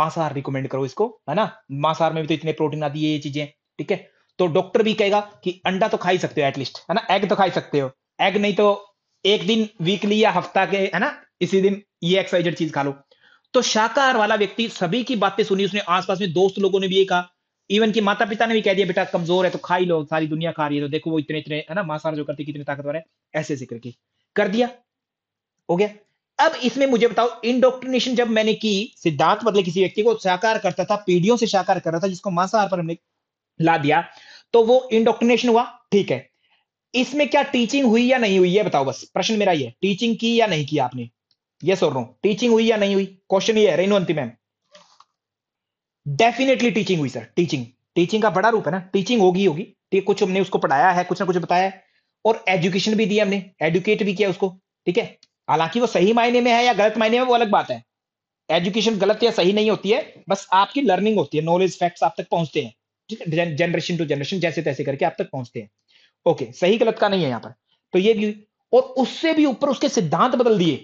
मांसाहार रिकमेंड करो इसको है ना मांसाहार में भी तो इतने प्रोटीन आदि है ये चीजें ठीक है तो डॉक्टर भी कहेगा कि अंडा तो खा ही सकते हो एटलीस्ट है ना एग तो खा ही सकते हो एग नहीं तो एक दिन वीकली या हफ्ता के है ना इसी दिन ये एक्साइजेड चीज खा लो तो शाकाहार वाला व्यक्ति सभी की बातें सुनी उसने आसपास में दोस्त लोगों ने भी ये कहा इवन की माता पिता ने भी कह दिया बेटा कमजोर है तो खा ही लो सारी दुनिया खा रही है तो देखो वो इतने इतने है ना मांसाहार जो करते कितने ताकतवर है ऐसे जिक्र की कर दिया हो गया अब इसमें मुझे बताओ इंडोक्ट्रिनेशन जब मैंने की सिद्धांत मतलब किसी व्यक्ति को साकार करता था पीढ़ियों से साकार कर रहा था जिसको मांसाहार पर हमने ला दिया तो वो इंडोक्ट्रिनेशन हुआ ठीक है इसमें क्या टीचिंग हुई या नहीं हुई है बताओ बस प्रश्न मेरा ये टीचिंग की या नहीं की आपने यस और नो टीचिंग हुई या नहीं हुई क्वेश्चन ये है Renu Antim ma'am definitely teaching हुई सर टीचिंग टीचिंग का बड़ा रूप है ना टीचिंग होगी होगी कुछ हमने उसको पढ़ाया है कुछ ना कुछ बताया है और एजुकेशन भी दिया हमने एडुकेट भी किया उसको ठीक है हालांकि वो सही मायने में है या गलत मायने में वो अलग बात है एजुकेशन गलत या सही नहीं होती है बस आपकी लर्निंग होती है नॉलेज फैक्ट्स आप तक पहुंचते हैं ठीक है जनरेशन टू जनरेशन जैसे तैसे करके आप तक पहुंचते हैं ओके सही गलत का नहीं है यहाँ पर तो ये भी और उससे भी ऊपर उसके सिद्धांत बदल दिए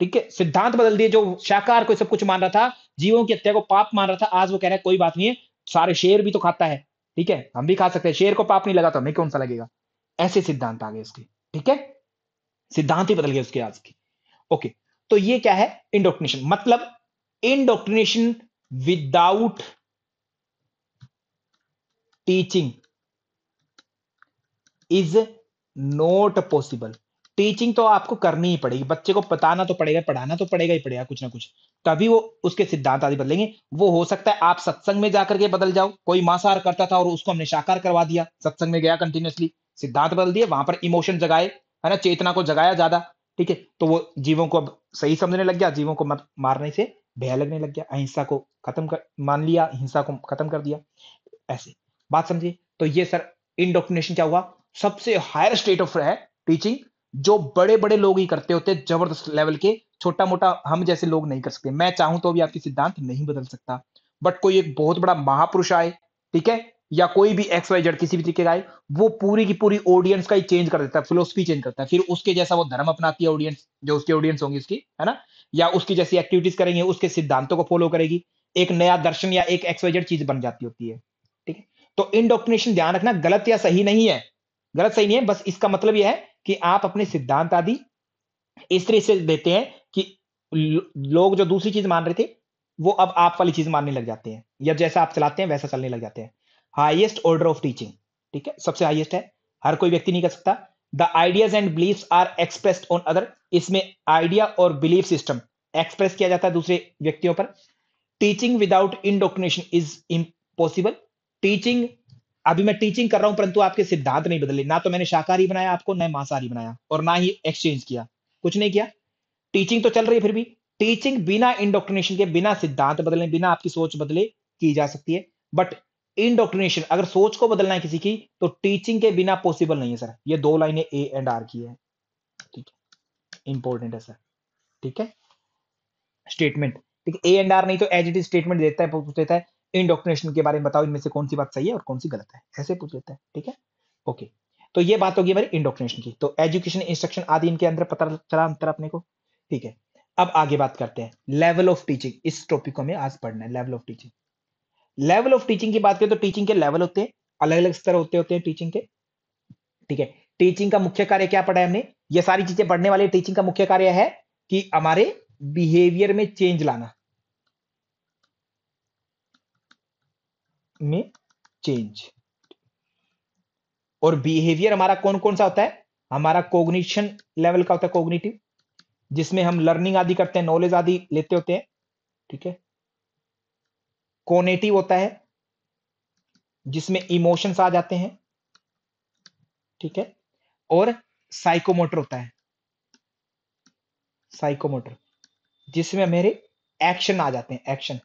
ठीक है सिद्धांत बदल दिए जो शाकाहार को सब कुछ मान रहा था जीवों की हत्या को पाप मान रहा था आज वो कह रहा है कोई बात नहीं है सारे शेर भी तो खाता है ठीक है हम भी खा सकते हैं शेर को पाप नहीं लगा तो हमें कौन सा लगेगा ऐसे सिद्धांत आ गए उसके ठीक है सिद्धांत ही बदल गया उसके आज के ओके तो ये क्या है इंडोक्टिनेशन मतलब indoctrination without teaching is not possible teaching तो आपको करनी ही पड़ेगी बच्चे को बताना तो पड़ेगा पढ़ाना तो पड़ेगा ही पड़ेगा कुछ ना कुछ तभी वो उसके सिद्धांत आदि बदलेंगे वो हो सकता है आप सत्संग में जाकर के बदल जाओ कोई मांसाहार करता था और उसको हमने साकार करवा दिया सत्संग में गया कंटिन्यूसली सिद्धांत बदल दिए वहां पर इमोशन जगाए है ना चेतना को जगाया ज्यादा ठीक है तो वो जीवों को अब सही समझने लग गया जीवों को मारने से भय लगने लग गया अहिंसा को खत्म कर मान लिया हिंसा को खत्म कर दिया ऐसे बात समझिए तो ये सर इंडोक्ट्रिनेशन क्या हुआ सबसे हायर स्टेट ऑफ है टीचिंग जो बड़े बड़े लोग ही करते होते जबरदस्त लेवल के छोटा मोटा हम जैसे लोग नहीं कर सकते मैं चाहूं तो भी आपकी सिद्धांत नहीं बदल सकता बट कोई एक बहुत बड़ा महापुरुष आए ठीक है या कोई भी एक्स वाई जेड किसी भी तरीके का आए वो पूरी की पूरी ऑडियंस का ही चेंज कर देता है फिलोसफी चेंज करता है फिर उसके जैसा वो धर्म अपनाती है ऑडियंस जो उसकी ऑडियंस होंगी उसकी है ना या उसकी जैसी एक्टिविटीज करेंगे उसके सिद्धांतों को फॉलो करेगी एक नया दर्शन या एक एक्स वाई जड़ चीज बन जाती होती है ठीक है तो इनडोक्टिनेशन ध्यान रखना गलत या सही नहीं है गलत सही नहीं है बस इसका मतलब यह है कि आप अपने सिद्धांत आदि इस तरह से देते हैं कि लोग जो दूसरी चीज मान रहे थे वो अब आप वाली चीज मानने लग जाते हैं या जैसा आप चलाते हैं वैसा चलने लग जाते हैं हाइएस्ट ऑर्डर ऑफ टीचिंग ठीक है सबसे हाइएस्ट है हर कोई व्यक्ति नहीं कर सकता the ideas and belief are expressed on other इसमें आइडिया और बिलीफ सिस्टम एक्सप्रेस किया जाता है दूसरे व्यक्तियों पर teaching without indoctrination is impossible teaching अभी मैं टीचिंग कर रहा हूं परंतु आपके सिद्धांत नहीं बदले ना तो मैंने शाकाहारी बनाया आपको ना मांसाहारी बनाया और ना ही एक्सचेंज किया कुछ नहीं किया टीचिंग तो चल रही है फिर भी टीचिंग बिना इंडोक्ट्रिनेशन के बिना सिद्धांत बदले बिना आपकी सोच बदले की जा सकती है बट इंडोक्ट्रिनेशन अगर सोच को बदलना है किसी की तो टीचिंग के बिना पॉसिबल नहीं है सर ये दो लाइनें ए एंड आर की है ठीक है इंपॉर्टेंट है सर ठीक है स्टेटमेंट ठीक है ए एंड आर नहीं तो एज इट इज स्टेटमेंट देता है पूछ देता है इंडोक्टिनेशन के बारे में बताओ इनमें से कौन सी बात सही है और कौन सी गलत है ऐसे पूछ लेते हैं ठीक है ओके तो ये बात होगी हमारी इंडोक्टिनेशन की तो एजुकेशन इंस्ट्रक्शन आदि इनके अंदर पता चला अंतर अपने को ठीक है अब आगे बात करते हैं लेवल ऑफ टीचिंग इस टॉपिक को हमें आज पढ़ना है level of teaching level of teaching की बात करें तो टीचिंग के लेवल होते हैं अलग अलग स्तर होते होते हैं टीचिंग के ठीक है टीचिंग का मुख्य कार्य क्या पढ़ा है हमने ये सारी चीजें पढ़ने वाले टीचिंग का मुख्य कार्य है कि हमारे बिहेवियर में चेंज लाना में चेंज और बिहेवियर हमारा कौन कौन सा होता है हमारा कोग्निशन लेवल का होता है कोग्निटिव जिसमें हम लर्निंग आदि करते हैं नॉलेज आदि लेते होते हैं ठीक है कोनेटिव होता है जिसमें इमोशंस आ जाते हैं ठीक है और साइकोमोटर होता है साइकोमोटर जिसमें मेरे एक्शन आ जाते हैं एक्शन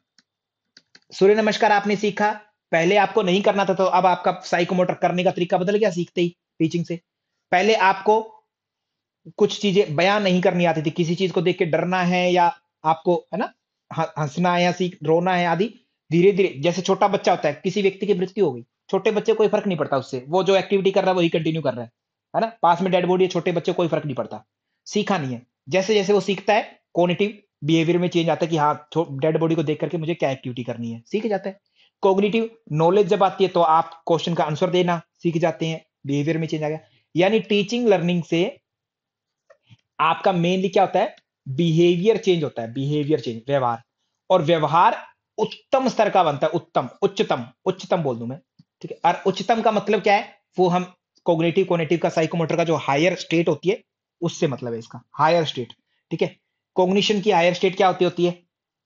सूर्य नमस्कार आपने सीखा पहले आपको नहीं करना था तो अब आपका साइकोमोटर करने का तरीका बदल गया सीखते ही टीचिंग से पहले आपको कुछ चीजें बयान नहीं करनी आती थी किसी चीज को देख के डरना है या आपको है ना हंसना है या सीख रोना है आदि धीरे धीरे जैसे छोटा बच्चा होता है किसी व्यक्ति की मृत्यु हो गई छोटे बच्चे कोई फर्क नहीं पड़ता उससे वो जो एक्टिविटी कर रहा है वही कंटिन्यू कर रहा है है ना पास में डेड बॉडी है छोटे बच्चे कोई फर्क नहीं पड़ता सीखा नहीं है जैसे जैसे वो सीखता है कोनेटिव बिहेवियर में चेंज आता है कि हाँ डेड बॉडी को देख करके मुझे क्या एक्टिविटी करनी है सीख जाता है कोग्निटिव नॉलेज जब आती है तो आप क्वेश्चन का आंसर देना सीख जाते हैं बिहेवियर में चेंज आ गया यानी टीचिंग लर्निंग से आपका मेनली क्या होता है बिहेवियर चेंज होता है बिहेवियर चेंज व्यवहार और व्यवहार उत्तम स्तर का बनता है उत्तम उच्चतम उच्चतम बोल दू मैं ठीक है और उच्चतम का मतलब क्या है वो हम कोग्नेटिव कोनेटिव का साइकोमोटर का जो हायर स्टेट होती है उससे मतलब है इसका हायर स्टेट ठीक है कोग्निशन की हायर स्टेट क्या होती होती है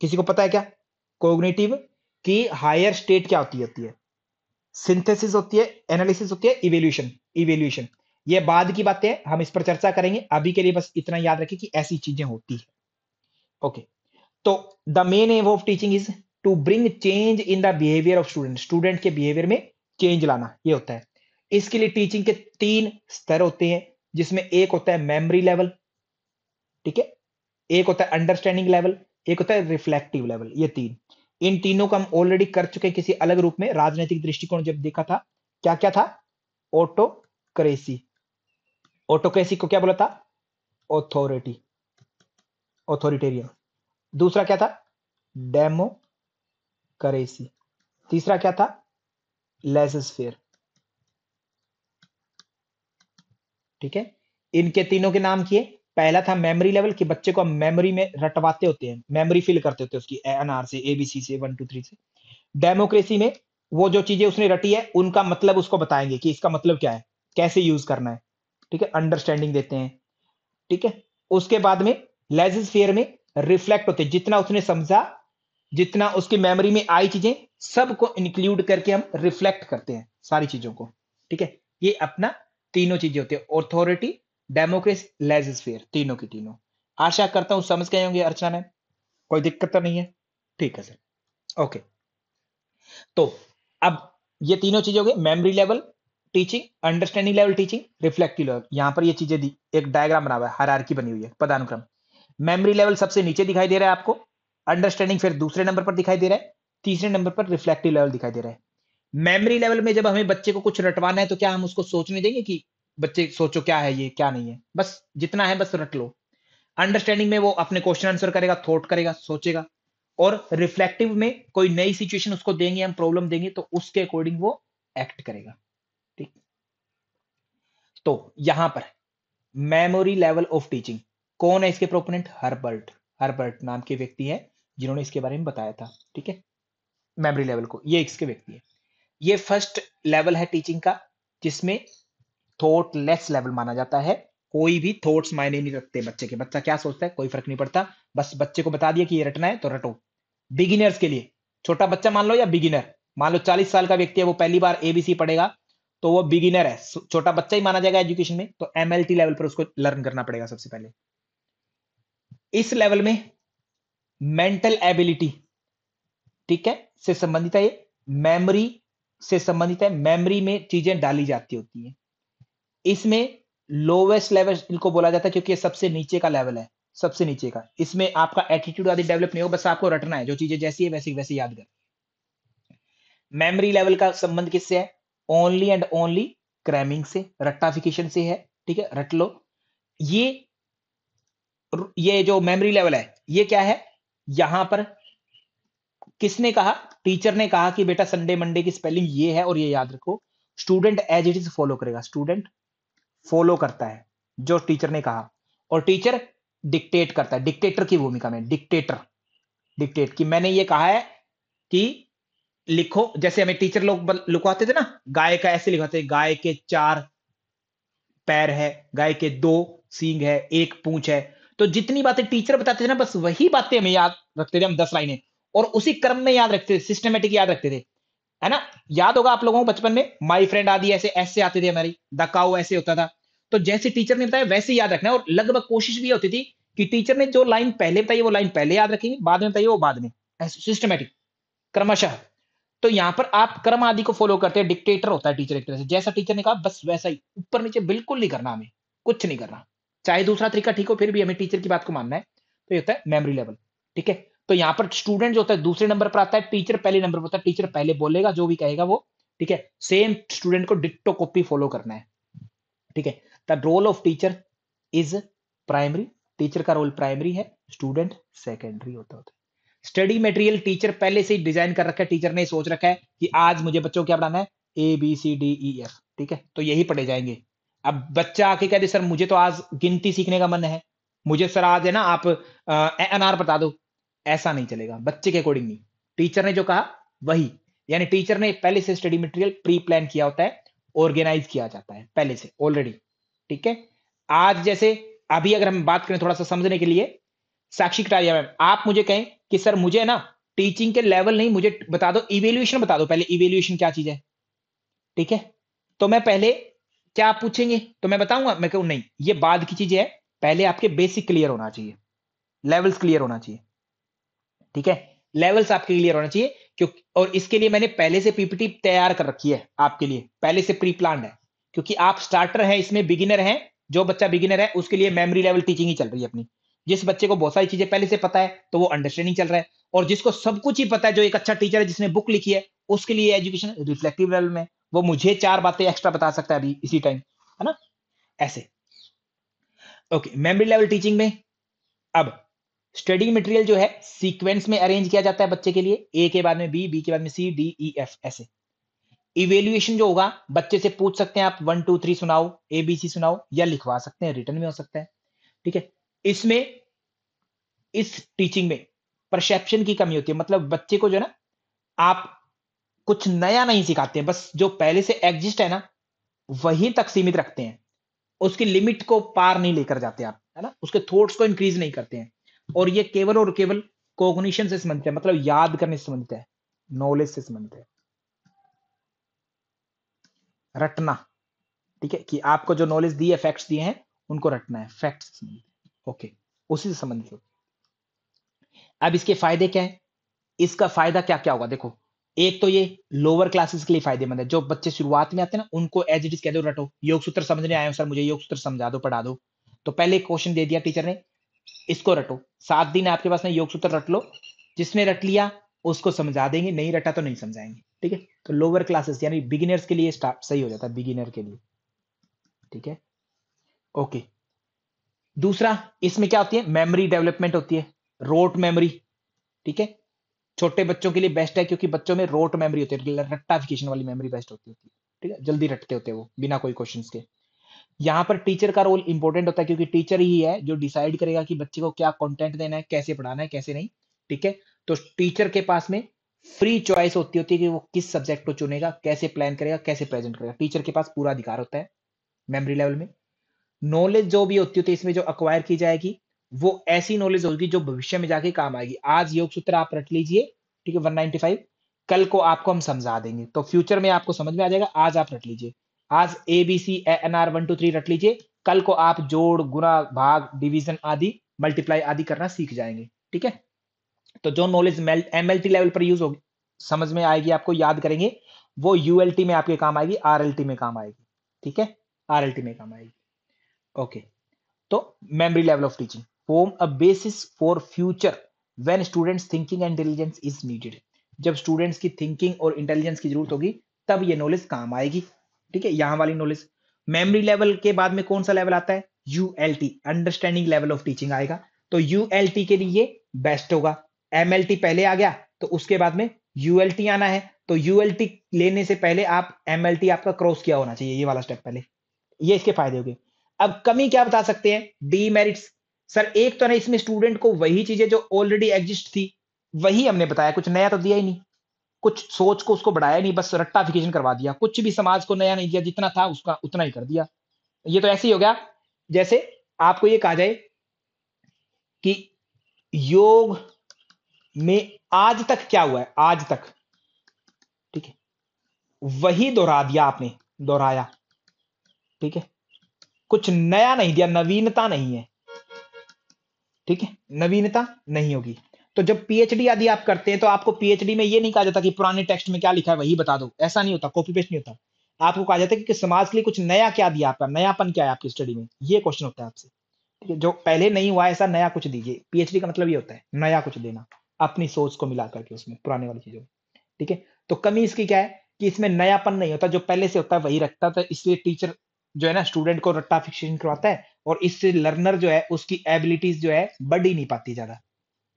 किसी को पता है क्या कोग्नेटिव कि हायर स्टेट क्या होती होती है सिंथेसिस होती है एनालिसिस होती है इवेल्यूशन इवेल्यूशन ये बाद की बातें हम इस पर चर्चा करेंगे अभी के लिए बस इतना याद रखें कि ऐसी चीजें होती है ओके तो the main aim of teaching is to bring change in the behaviour of student student के बिहेवियर में चेंज लाना ये होता है इसके लिए टीचिंग के तीन स्तर होते हैं जिसमें एक होता है मेमोरी लेवल ठीक है एक होता है अंडरस्टैंडिंग लेवल एक होता है रिफ्लेक्टिव लेवल ये तीन इन तीनों को हम ऑलरेडी कर चुके किसी अलग रूप में राजनीतिक दृष्टिकोण जब देखा था क्या क्या था ऑटोक्रेसी ऑटोक्रेसी को क्या बोला था ऑथोरिटी ऑथोरिटेरियन दूसरा क्या था डेमोक्रेसी तीसरा क्या था लेसस्फेयर ठीक है इनके तीनों के नाम किए पहला था मेमोरी लेवल कि बच्चे को हम मेमोरी में रटवाते होते हैं मेमोरी फिल करते होते हैं उसकी एनआर से एबीसी से वन टू थ्री से डेमोक्रेसी में वो जो चीजें उसने रटी है उनका मतलब उसको बताएंगे कि इसका मतलब क्या है कैसे यूज करना है ठीक है अंडरस्टैंडिंग देते हैं ठीक है उसके बाद में लेजिस फेयर में रिफ्लेक्ट होते जितना उसने समझा जितना उसकी मेमोरी में आई चीजें सबको इंक्लूड करके हम रिफ्लेक्ट करते हैं सारी चीजों को ठीक है ये अपना तीनों चीजें होती है ऑथोरिटी डेमोक्रेस लेजिस्फेयर तीनों की तीनों आशा करता हूं समझ गए होंगे अर्चना मैम कोई दिक्कत तो नहीं है ठीक है सर ओके तो अब ये तीनों चीजें हो गई memory level teaching understanding level teaching reflective level यहां पर ये चीजें दी एक डायग्राम बना हुआ है की बनी हुई है पदानुक्रम मेमोरी लेवल सबसे नीचे दिखाई दे रहा है आपको अंडरस्टैंडिंग फिर दूसरे नंबर पर दिखाई दे रहा है तीसरे नंबर पर रिफ्लेक्टिव लेवल दिखाई दे रहा है मेमोरी लेवल में जब हमें बच्चे को कुछ रटवाना है तो क्या हम उसको सोचने देंगे कि बच्चे सोचो क्या है ये क्या नहीं है बस जितना है बस रट लो अंडरस्टैंडिंग में वो अपने क्वेश्चन आंसर करेगा थॉट करेगा सोचेगा और रिफ्लेक्टिव में कोई नई सिचुएशन उसको देंगे हम प्रॉब्लम देंगे तो उसके अकॉर्डिंग वो एक्ट करेगा ठीक तो यहां पर मेमोरी लेवल ऑफ टीचिंग कौन है इसके प्रोपोनेंट हर्बर्ट हर्बर्ट नाम के व्यक्ति है जिन्होंने इसके बारे में बताया था ठीक है मेमोरी लेवल को ये इसके व्यक्ति है ये फर्स्ट लेवल है टीचिंग का जिसमें थॉट लेस लेवल माना जाता है कोई भी थॉट्स मायने नहीं रखते बच्चे के बच्चा क्या सोचता है कोई फर्क नहीं पड़ता बस बच्चे को बता दिया कि ये रटना है तो रटो बिगिनर्स के लिए छोटा बच्चा मान लो या बिगिनर मान लो चालीस साल का व्यक्ति है वो पहली बार एबीसी पढ़ेगा तो वो बिगिनर है छोटा बच्चा ही माना जाएगा एजुकेशन में तो एमएलटी लेवल पर उसको लर्न करना पड़ेगा सबसे पहले इस लेवल में मेंटल एबिलिटी ठीक है से संबंधित है ये मेमोरी से संबंधित है मेमोरी में चीजें डाली जाती होती है इसमें लोवेस्ट लेवल इनको बोला जाता है क्योंकि ये सबसे नीचे का लेवल है सबसे नीचे का इसमें आपका एटीट्यूड आदि डेवलप नहीं हो बस आपको रटना है जो चीजें जैसी है वैसी वैसे याद कर मेमोरी लेवल का संबंध किससे है ओनली एंड ओनली क्रैमिंग से रट्टाफिकेशन से है ठीक है रट लो ये ये जो मेमोरी लेवल है ये क्या है यहां पर किसने कहा टीचर ने कहा कि बेटा संडे मंडे की स्पेलिंग ये है और ये याद रखो student as it is follow करेगा स्टूडेंट फॉलो करता है जो टीचर ने कहा और टीचर डिक्टेट करता है डिक्टेटर की भूमिका में डिक्टेटर डिक्टेट कि मैंने ये कहा है कि लिखो जैसे हमें टीचर लोग लिखवाते थे ना गाय का ऐसे लिखवाते गाय के चार पैर है गाय के दो सींग है एक पूंछ है तो जितनी बातें टीचर बताते थे ना बस वही बातें हमें याद रखते थे हम दस लाइनें और उसी क्रम में याद रखते थे सिस्टमेटिक याद रखते थे है ना याद होगा आप लोगों को बचपन में माई फ्रेंड आदि ऐसे ऐसे आते थे हमारी द काउ ऐसे होता था तो जैसे टीचर ने बताया वैसे याद रखना है और लगभग कोशिश भी होती थी कि टीचर ने जो लाइन पहले बताई वो लाइन पहले याद रखेंगे बाद में बताइए वो बाद में सिस्टमेटिक क्रमशः तो यहाँ पर आप क्रम आदि को फॉलो करते हैं डिक्टेटर होता है टीचर एक तरह से जैसा टीचर ने कहा बस वैसा ही ऊपर नीचे बिल्कुल नहीं करना हमें कुछ नहीं करना चाहे दूसरा तरीका ठीक हो फिर भी हमें टीचर की बात को मानना है तो ये होता है मेमोरी लेवल ठीक है तो यहाँ पर स्टूडेंट जो होता है दूसरे नंबर पर आता है टीचर पहले नंबर पर होता है टीचर पहले बोलेगा जो भी कहेगा वो ठीक है सेम स्टूडेंट को डिट्टो कॉपी फॉलो करना है ठीक है the role of teacher is primary teacher का रोल प्राइमरी है स्टूडेंट सेकेंडरी होता होता है स्टडी मटेरियल टीचर पहले से ही डिजाइन कर रखा है टीचर ने सोच रखा है कि आज मुझे बच्चों क्या पढ़ाना है A B C D E F ठीक है तो यही पढ़े जाएंगे अब बच्चा आके कहते सर मुझे तो आज गिनती सीखने का मन है मुझे सर आज है ना आप एनआर एन आर बता दो ऐसा नहीं चलेगा बच्चे के अकॉर्डिंग नहीं टीचर ने जो कहा वही यानी टीचर ने पहले से स्टडी मटेरियल प्री प्लान किया होता है ऑर्गेनाइज किया जाता है पहले से ऑलरेडी ठीक है आज जैसे अभी अगर हम बात करें थोड़ा सा समझने के लिए साक्षी कटारिया मैम आप मुझे कहें कि सर मुझे ना टीचिंग के लेवल नहीं मुझे बता दो इवेल्युएशन बता दो पहले इवेल्युएशन क्या चीज है ठीक है तो मैं पहले क्या आप पूछेंगे तो मैं बताऊंगा मैं कहूँ नहीं ये बाद की चीजें है पहले आपके बेसिक क्लियर होना चाहिए लेवल्स क्लियर होना चाहिए ठीक है लेवल्स आपके क्लियर होना चाहिए क्योंकि और इसके लिए मैंने पहले से पीपीटी तैयार कर रखी है आपके लिए पहले से प्री प्लान है क्योंकि आप स्टार्टर हैं इसमें बिगिनर हैं जो बच्चा बिगिनर है उसके लिए मेमोरी लेवल टीचिंग ही चल रही है अपनी जिस बच्चे को बहुत सारी चीजें पहले से पता है तो वो अंडरस्टैंडिंग चल रहा है और जिसको सब कुछ ही पता है जो एक अच्छा टीचर है जिसने बुक लिखी है उसके लिए एजुकेशन रिफ्लेक्टिव लेवल में वो मुझे चार बातें एक्स्ट्रा बता सकता है अभी इसी टाइम है ना ऐसे ओके मेमोरी लेवल टीचिंग में अब स्टडी मटेरियल जो है सीक्वेंस में अरेंज किया जाता है बच्चे के लिए ए के बाद में बी बी के बाद में सी डी ई एफ ऐसे इवेल्युएशन जो होगा बच्चे से पूछ सकते हैं आप वन टू थ्री सुनाओ ए बी सी सुनाओ या लिखवा सकते हैं रिटर्न में हो सकता है ठीक है इसमें इस टीचिंग में परसेप्शन की कमी होती है मतलब बच्चे को जो ना आप कुछ नया नहीं सिखाते हैं बस जो पहले से एग्जिस्ट है ना वही तक सीमित रखते हैं उसकी लिमिट को पार नहीं लेकर जाते आप है ना उसके थॉट्स को इंक्रीज नहीं करते हैं और ये केवल और केवल कोग्निशन से संबंधित है मतलब याद करने से संबंधित है नॉलेज से संबंधित है रटना ठीक है कि आपको जो नॉलेज दी है फैक्ट्स दिए हैं उनको रटना है फैक्ट से संबंधित ओके उसी से संबंधित हो अब इसके फायदे क्या है इसका फायदा क्या क्या होगा देखो एक तो ये लोअर क्लासेस के लिए फायदेमंद है जो बच्चे शुरुआत में आते हैं ना उनको एज इट इज कह दो रटो योग सूत्र समझने आए हो सर मुझे योग सूत्र समझा दो पढ़ा दो तो पहले क्वेश्चन दे दिया टीचर ने इसको रटो सात दिन आपके पास में योग सूत्र रट लो जिसने रट लिया उसको समझा देंगे नहीं रटा तो नहीं समझाएंगे ठीक है तो लोअर क्लासेस यानी बिगिनर्स के लिए स्टार्ट सही हो जाता है बिगिनर के लिए ठीक है ओके दूसरा इसमें क्या होती है मेमोरी डेवलपमेंट होती है रोट मेमोरी ठीक है छोटे बच्चों के लिए बेस्ट है क्योंकि बच्चों में रोट मेमोरी होती है रट्टाफिकेशन वाली मेमोरी बेस्ट होती है ठीक है जल्दी रटते होते हैं वो बिना कोई क्वेश्चन के यहाँ पर टीचर का रोल इंपॉर्टेंट होता है क्योंकि टीचर ही है जो डिसाइड करेगा कि बच्चे को क्या कंटेंट देना है कैसे पढ़ाना है कैसे नहीं ठीक है तो टीचर के पास में फ्री चॉइस होती होती है कि वो किस सब्जेक्ट को चुनेगा कैसे प्लान करेगा कैसे प्रेजेंट करेगा टीचर के पास पूरा अधिकार होता है मेमोरी लेवल में नॉलेज जो भी होती होती है इसमें जो अक्वायर की जाएगी वो ऐसी नॉलेज होगी जो भविष्य में जाके काम आएगी आज योग सूत्र आप रट लीजिए ठीक है 195 कल को आपको हम समझा देंगे तो फ्यूचर में आपको समझ में आ जाएगा आज आप रख लीजिए आज A B C N R one two three रख लीजिए कल को आप जोड़ गुना भाग डिवीजन आदि मल्टीप्लाई आदि करना सीख जाएंगे ठीक है तो जो knowledge M L T level पर यूज होगी समझ में आएगी आपको याद करेंगे वो यूएलटी में आपके काम आएगी टी में काम आएगी ठीक है टी में काम आएगी ओके तो memory level of teaching form a basis for future when students thinking and intelligence is needed जब स्टूडेंट्स की थिंकिंग और इंटेलिजेंस की जरूरत होगी तब ये नॉलेज काम आएगी ठीक है यहां वाली नॉलेज मेमोरी लेवल के बाद में कौन सा लेवल आता है U L T understanding level of teaching आएगा तो यू एल टी के लिए बेस्ट होगा एम एल टी पहले आ गया तो उसके बाद में यू एल टी आना है तो यू एल टी लेने से पहले आप एम एल टी आपका क्रॉस किया होना चाहिए ये वाला स्टेप पहले ये इसके फायदे हो गए अब कमी क्या बता सकते हैं डीमेरिट्स सर एक तो ना इसमें स्टूडेंट को वही चीजें जो ऑलरेडी एग्जिस्ट थी वही हमने बताया कुछ नया तो दिया ही नहीं कुछ सोच को उसको बढ़ाया नहीं बस रट्टाफिकेशन करवा दिया कुछ भी समाज को नया नहीं दिया जितना था उसका उतना ही कर दिया ये तो ऐसे ही हो गया जैसे आपको ये कहा जाए कि योग में आज तक क्या हुआ है आज तक ठीक है वही दोहरा दिया आपने दोहराया ठीक है कुछ नया नहीं दिया नवीनता नहीं है ठीक है नवीनता नहीं होगी तो जब पीएचडी आदि आप करते हैं तो आपको पीएचडी में ये नहीं कहा जाता कि पुराने टेक्स्ट में क्या लिखा है वही बता दो ऐसा नहीं होता कॉपी पेस्ट नहीं होता आपको कहा जाता है कि समाज के लिए कुछ नया क्या दिया आपका नयापन क्या है आपकी स्टडी में ये क्वेश्चन होता है आपसे जो पहले नहीं हुआ ऐसा नया कुछ दीजिए पीएचडी का मतलब ये होता है नया कुछ देना अपनी सोच को मिला करके उसमें पुराने वाली चीजों में ठीक है तो कमी इसकी क्या है कि इसमें नयापन नहीं होता जो पहले से होता है वही रखता था इसलिए टीचर जो है ना स्टूडेंट को रट्टा फिक्सेशन करवाता है और इससे लर्नर जो है उसकी एबिलिटीज जो है बढ़ ही नहीं पाती ज्यादा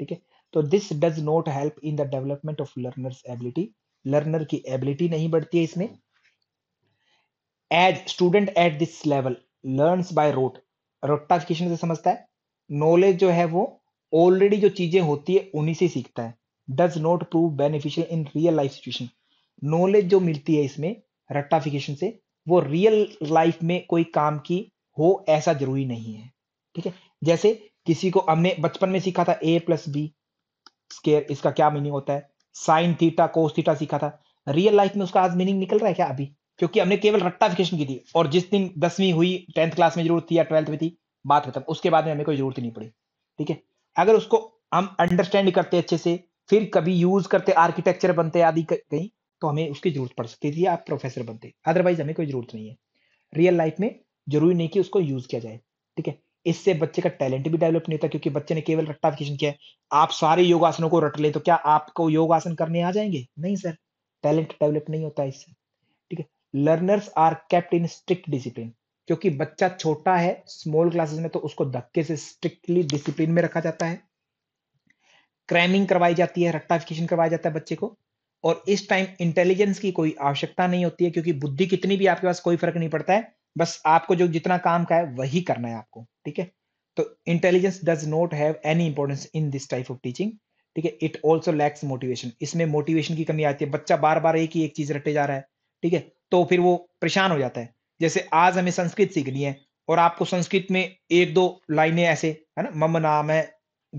ठीक है तो this does not help in the development of learners ability learner की एबिलिटी नहीं बढ़ती है इसमें as student at this level learn by rote रोटाफिकेशन से समझता है नॉलेज जो है वो ऑलरेडी जो चीजें होती है उन्हीं से सीखता है does not prove beneficial in real life situation knowledge जो मिलती है इसमें रट्टाफिकेशन से वो रियल लाइफ में कोई काम की हो ऐसा जरूरी नहीं है ठीक है जैसे किसी को हमने बचपन में सीखा था ए प्लस बी स्केयर इसका क्या मीनिंग होता है साइन थीटा कोस थीटा सीखा था रियल लाइफ में उसका आज मीनिंग निकल रहा है क्या अभी क्योंकि हमने केवल रट्टाफिकेशन की थी और जिस दिन दसवीं हुई टेंथ क्लास में जरूरत थी या ट्वेल्थ में थी बात खत्म उसके बाद में हमें कोई जरूरत नहीं पड़ी ठीक है अगर उसको हम अंडरस्टैंड करते अच्छे से फिर कभी यूज करते आर्किटेक्चर बनते आदि कहीं तो हमें उसकी जरूरत पड़ सकती थी आप प्रोफेसर बनते अदरवाइज हमें कोई जरूरत नहीं है रियल लाइफ में जरूरी नहीं कि उसको यूज किया जाए ठीक है इससे बच्चे का टैलेंट भी डेवलप नहीं होता क्योंकि बच्चे ने केवल रट्टाफिकेशन किया है आप सारे योगासनों को रट लें तो क्या आपको योगासन करने आ जाएंगे नहीं सर टैलेंट डेवलप नहीं होता इससे ठीक है learners are kept in strict discipline क्योंकि बच्चा छोटा है स्मॉल क्लासेस में तो उसको धक्के से स्ट्रिक्टली डिसिप्लिन में रखा जाता है क्रैमिंग करवाई जाती है रट्टाफिकेशन करवाया जाता है बच्चे को और इस टाइम इंटेलिजेंस की कोई आवश्यकता नहीं होती है क्योंकि बुद्धि कितनी भी आपके पास कोई फर्क नहीं पड़ता है बस आपको जो जितना काम का है वही करना है आपको ठीक है तो intelligence does not have any importance in this type of teaching ठीक है इट ऑल्सो लैक्स मोटिवेशन इसमें मोटिवेशन की कमी आती है बच्चा बार बार एक ही एक चीज रटे जा रहा है ठीक है तो फिर वो परेशान हो जाता है जैसे आज हमें संस्कृत सीखनी है और आपको संस्कृत में एक दो लाइनें ऐसे है ना मम नाम है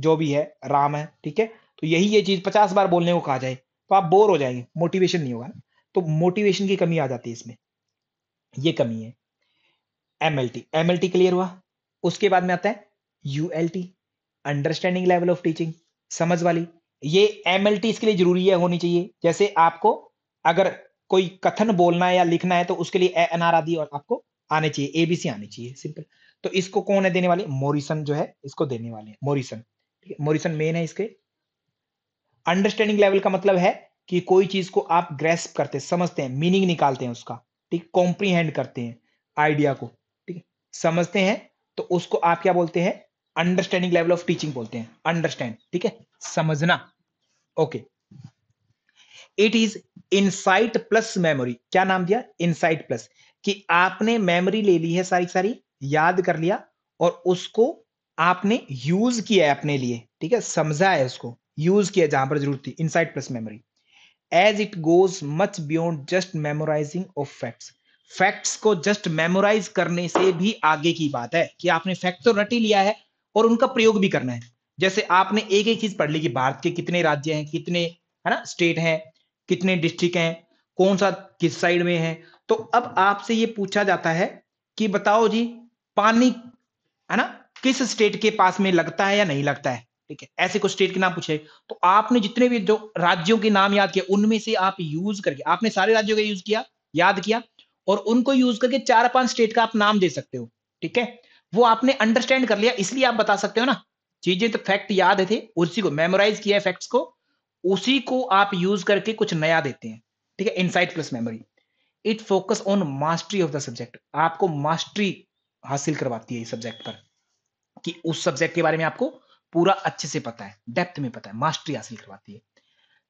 जो भी है राम है ठीक है तो यही ये चीज पचास बार बोलने को कहा जाए तो आप बोर हो जाएंगे मोटिवेशन नहीं होगा ना तो मोटिवेशन की कमी आ जाती है इसमें ये कमी है एमएलटी एमएलटी क्लियर हुआ उसके बाद में आता है ULT understanding level of teaching समझ वाली ये एमएलटी इसके लिए जरूरी है होनी चाहिए जैसे आपको अगर कोई कथन बोलना है या लिखना है तो उसके लिए एनआर आदि और आपको आने चाहिए एबीसी आने चाहिए सिंपल तो इसको कौन है देने वाले मोरिसन जो है इसको देने वाले हैं मोरिसन ठीक है मोरिसन मेन है इसके अंडरस्टैंडिंग लेवल का मतलब है कि कोई चीज को आप ग्रेस्प करते समझते हैं मीनिंग निकालते हैं उसका ठीक कॉम्प्रीहेंड करते हैं आइडिया को समझते हैं तो उसको आप क्या बोलते हैं अंडरस्टैंडिंग लेवल ऑफ टीचिंग बोलते हैं अंडरस्टैंड ठीक है समझना okay it is insight plus memory क्या नाम दिया इनसाइट प्लस कि आपने मेमोरी ले ली है सारी सारी याद कर लिया और उसको आपने यूज किया है अपने लिए ठीक है समझा है उसको यूज किया जहां पर जरूरत थी insight plus memory as it goes much beyond just memorising of facts facts को जस्ट मेमोराइज करने से भी आगे की बात है कि आपने फैक्ट तो रट ही लिया है और उनका प्रयोग भी करना है जैसे आपने एक एक चीज पढ़ ली कि भारत के कितने राज्य हैं कितने है ना स्टेट हैं कितने डिस्ट्रिक्ट हैं कौन सा किस साइड में है तो अब आपसे ये पूछा जाता है कि बताओ जी पानी है ना किस स्टेट के पास में लगता है या नहीं लगता है ठीक है ऐसे कुछ स्टेट के नाम पूछे तो आपने जितने भी जो राज्यों के नाम याद किए उनमें से आप यूज करके आपने सारे राज्यों का यूज किया याद किया और उनको यूज करके चार पांच स्टेट का आप नाम दे सकते हो ठीक है वो आपने अंडरस्टैंड कर लिया इसलिए आप बता सकते हो ना चीजें तो फैक्ट याद थे उसी को मेमोराइज किया फैक्ट्स को उसी को आप यूज करके कुछ नया देते हैं ठीक है insight plus memory it focus on mastery of the subject आपको मास्टरी हासिल करवाती है इस सब्जेक्ट पर कि उस सब्जेक्ट के बारे में आपको पूरा अच्छे से पता है डेप्थ में पता है मास्टरी हासिल करवाती है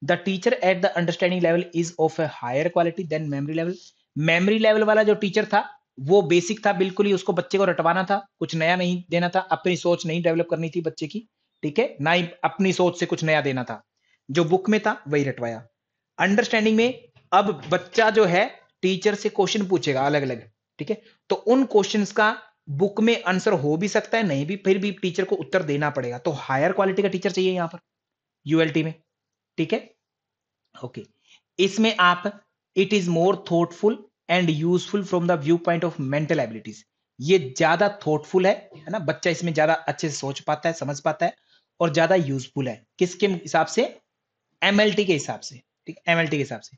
the teacher at the understanding level is of a higher quality than memory level memory level वाला जो टीचर था वो बेसिक था बिल्कुल ही उसको बच्चे को रटवाना था कुछ नया नहीं देना था अपनी सोच नहीं डेवलप करनी थी बच्चे की ठीक है ना ही अपनी सोच से कुछ नया देना था जो बुक में था वही रटवाया अंडरस्टैंडिंग में अब बच्चा जो है टीचर से क्वेश्चन पूछेगा अलग अलग ठीक है तो उन क्वेश्चन का बुक में आंसर हो भी सकता है नहीं भी फिर भी टीचर को उत्तर देना पड़ेगा तो हायर क्वालिटी का टीचर चाहिए यहां पर यूएलटी में ठीक है ओके इसमें आप it is more thoughtful and useful from the view point of mental abilities ये ज्यादा थॉटफुल है है ना बच्चा इसमें ज्यादा अच्छे से सोच पाता है समझ पाता है और ज्यादा यूजफुल है किसके हिसाब से एम के हिसाब से ठीक है एम के हिसाब से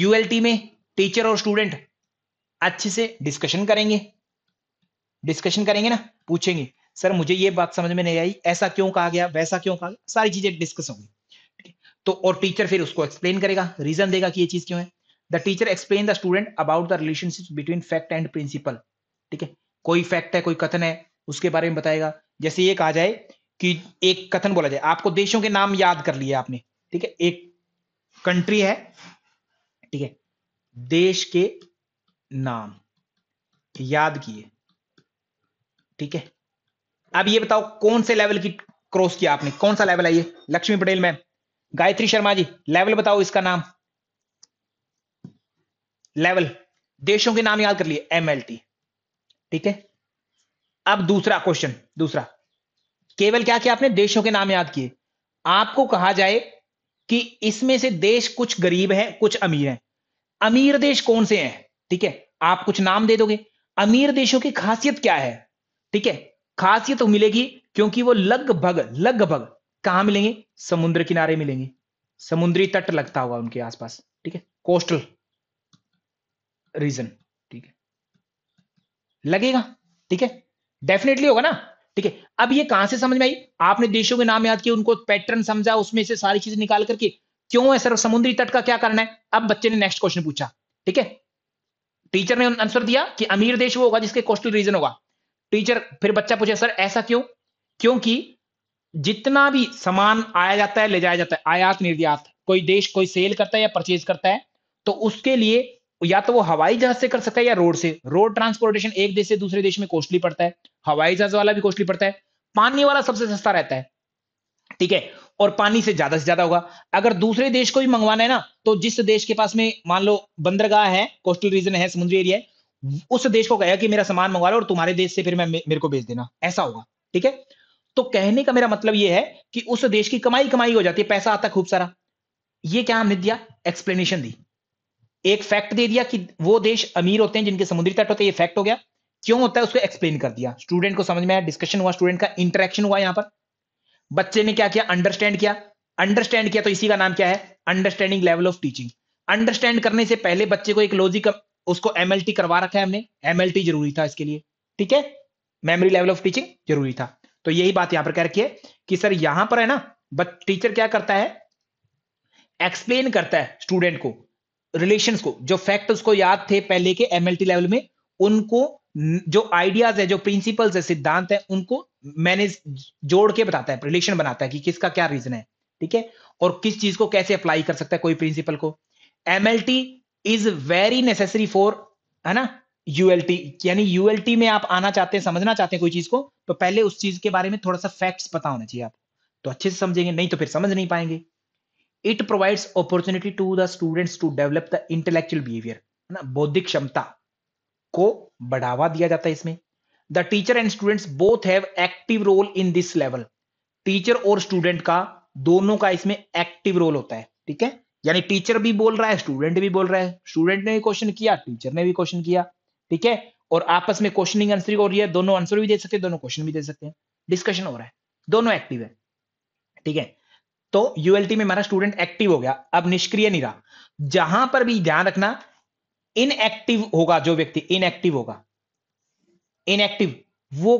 यूएलटी में टीचर और स्टूडेंट अच्छे से डिस्कशन करेंगे डिस्कशन करेंगे ना पूछेंगे सर मुझे ये बात समझ में नहीं आई ऐसा क्यों कहा गया वैसा क्यों कहा गया सारी चीजें डिस्कस होंगी तो और टीचर फिर उसको एक्सप्लेन करेगा रीजन देगा कि ये चीज क्यों है the teacher explain the student about the relationship between fact and principle ठीक है कोई फैक्ट है कोई कथन है उसके बारे में बताएगा जैसे ये कहा जाए कि एक कथन बोला जाए आपको देशों के नाम याद कर लिए आपने ठीक है एक कंट्री है ठीक है देश के नाम याद किए ठीक है अब ये बताओ कौन से लेवल की क्रॉस किया आपने कौन सा लेवल है ये लक्ष्मी पटेल मैम गायत्री शर्मा जी लेवल बताओ इसका नाम लेवल देशों के नाम याद कर लिए एमएलटी ठीक है अब दूसरा क्वेश्चन दूसरा केवल क्या किया आपने देशों के नाम याद किए आपको कहा जाए कि इसमें से देश कुछ गरीब है कुछ अमीर है अमीर देश कौन से हैं ठीक है आप कुछ नाम दे दोगे अमीर देशों की खासियत क्या है ठीक है खासियत तो मिलेगी क्योंकि वो लगभग लगभग कहां मिलेंगे समुद्र किनारे मिलेंगे समुद्री तट लगता होगा उनके आसपास ठीक है कोस्टल रीजन ठीक है लगेगा ठीक है डेफिनेटली होगा ना ठीक है अब ये कहां से समझ में आई आपने देशों के नाम याद किए उनको पैटर्न समझा उसमें से सारी चीजें निकाल करके क्यों है सर समुद्री तट का क्या करना है अब बच्चे ने नेक्स्ट क्वेश्चन पूछा ठीक है टीचर ने आंसर दिया कि अमीर देश वो होगा जिसके कोस्टल रीजन होगा टीचर फिर बच्चा पूछे सर ऐसा क्यों क्योंकि जितना भी सामान आया जाता है ले जाया जाता है आयात निर्यात कोई देश कोई सेल करता है या परचेज करता है तो उसके लिए या तो वो हवाई जहाज से कर सकता है या रोड से रोड ट्रांसपोर्टेशन एक देश से दूसरे देश में कॉस्टली पड़ता है हवाई जहाज वाला भी कॉस्टली पड़ता है पानी वाला सबसे सस्ता रहता है ठीक है और पानी से ज्यादा से ज्यादा होगा अगर दूसरे देश को भी मंगवाना है ना तो जिस देश के पास में मान लो बंदरगाह है कोस्टल रीजन है समुद्री एरिया है उस देश को कहेगा कि मेरा सामान मंगवा लो और तुम्हारे देश से फिर मैं मेरे को भेज देना ऐसा होगा ठीक है तो कहने का मेरा मतलब यह है कि उस देश की कमाई कमाई हो जाती है पैसा आता खूब सारा ये क्या हमने दिया एक्सप्लेनेशन दी एक फैक्ट दे दिया कि वो देश अमीर होते हैं जिनके समुद्री तट होते हैं ये फैक्ट हो गया क्यों होता है उसको एक्सप्लेन कर दिया स्टूडेंट को समझ में आया डिस्कशन हुआ स्टूडेंट का इंटरेक्शन हुआ यहाँ पर बच्चे ने क्या किया अंडरस्टैंड किया अंडरस्टैंड किया तो इसी का नाम क्या है understanding level of teaching understand करने से पहले बच्चे को एक लॉजिक उसको एमएलटी करवा रखा है हमने एमएलटी जरूरी था इसके लिए ठीक है मेमोरी लेवल ऑफ टीचिंग जरूरी था तो यही बात यहां पर कह रखी है कि सर यहां पर है ना बट टीचर क्या करता है एक्सप्लेन करता है स्टूडेंट को रिलेशंस को जो फैक्ट उसको याद थे पहले के एमएलटी लेवल में उनको जो आइडियाज है जो प्रिंसिपल्स है सिद्धांत है उनको मैनेज जोड़ के बताता है रिलेशन बनाता है कि किसका क्या रीजन है ठीक है और किस चीज को कैसे अप्लाई कर सकता है कोई प्रिंसिपल को MLT is very necessary for है ना यूएलटी यानी यूएलटी में आप आना चाहते हैं समझना चाहते हैं कोई चीज को तो पहले उस चीज के बारे में थोड़ा सा फैक्ट्स पता होना चाहिए आप तो अच्छे से समझेंगे नहीं तो फिर समझ नहीं पाएंगे it provides opportunity to the students to develop the intellectual behaviour है ना बौद्धिक क्षमता को बढ़ावा दिया जाता है इसमें the teacher and students both have active role in this level teacher और स्टूडेंट का दोनों का इसमें एक्टिव रोल होता है ठीक है यानी टीचर भी बोल रहा है स्टूडेंट भी बोल रहा है स्टूडेंट ने भी क्वेश्चन किया टीचर ने भी क्वेश्चन किया ठीक है और आपस में क्वेश्चनिंग आंसर हो रही है दोनों आंसर भी दे सकते हैं दोनों क्वेश्चन भी दे सकते हैं डिस्कशन हो रहा है दोनों एक्टिव है ठीक है तो यूएलटी में हमारा स्टूडेंट एक्टिव हो गया अब निष्क्रिय नहीं रहा जहां पर भी ध्यान रखना इनएक्टिव होगा जो व्यक्ति इनएक्टिव होगा इनएक्टिव वो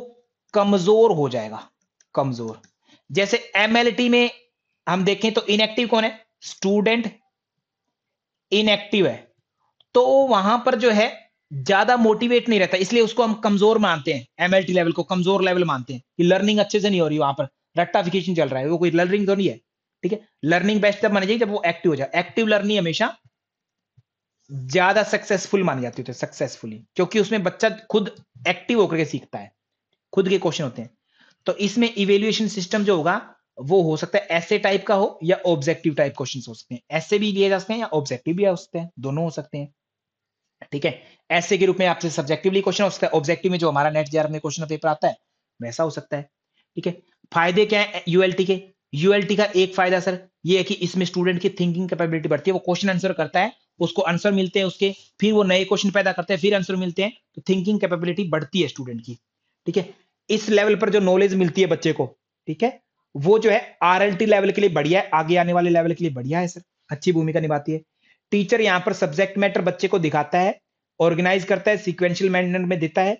कमजोर हो जाएगा कमजोर जैसे एमएलटी में हम देखें तो इनएक्टिव कौन है स्टूडेंट इनएक्टिव है तो वहां पर जो है ज्यादा मोटिवेट नहीं रहता इसलिए उसको हम कमजोर मानते हैं एमएलटी लेवल को कमजोर लेवल मानते हैं कि लर्निंग अच्छे से नहीं हो रही वहां पर रट्टाफिकेशन चल रहा है वो कोई लर्निंग तो नहीं है ठीक है लर्निंग बेस्ट तब मानी जाए जब वो एक्टिव हो जाए एक्टिव लर्निंग हमेशा ज्यादा सक्सेसफुल मानी जाती होती है सक्सेसफुली क्योंकि उसमें बच्चा खुद एक्टिव होकर के सीखता है खुद के क्वेश्चन होते हैं तो इसमें इवेल्युएशन सिस्टम जो होगा वो हो सकता है ऐसे टाइप का हो या ऑब्जेक्टिव टाइप क्वेश्चन हो सकते हैं ऐसे भी लिए जा सकते हैं या ऑब्जेक्टिव भी हो सकते हैं दोनों हो सकते हैं ठीक है ऐसे के रूप में आपसे सब्जेक्टिवली क्वेश्चन हो सकता है ऑब्जेक्टिव में जो हमारा नेट जार में क्वेश्चन पेपर आता है वैसा हो सकता है ठीक है फायदे क्या है यूएलटी के यूएलटी का एक फायदा सर ये है कि इसमें स्टूडेंट की थिंकिंग कैपेबिलिटी बढ़ती है वो क्वेश्चन आंसर करता है उसको आंसर मिलते हैं उसके फिर वो नए क्वेश्चन पैदा करते हैं फिर आंसर मिलते हैं तो थिंकिंग कैपेबिलिटी बढ़ती है स्टूडेंट की ठीक है इस लेवल पर जो नॉलेज मिलती है बच्चे को ठीक है वो जो है आर लेवल के लिए बढ़िया है आगे आने वाले लेवल के लिए बढ़िया है सर अच्छी भूमिका निभाती है टीचर यहाँ पर सब्जेक्ट मैटर बच्चे को दिखाता है ऑर्गेनाइज करता है सिक्वेंशियल मैनर में देता है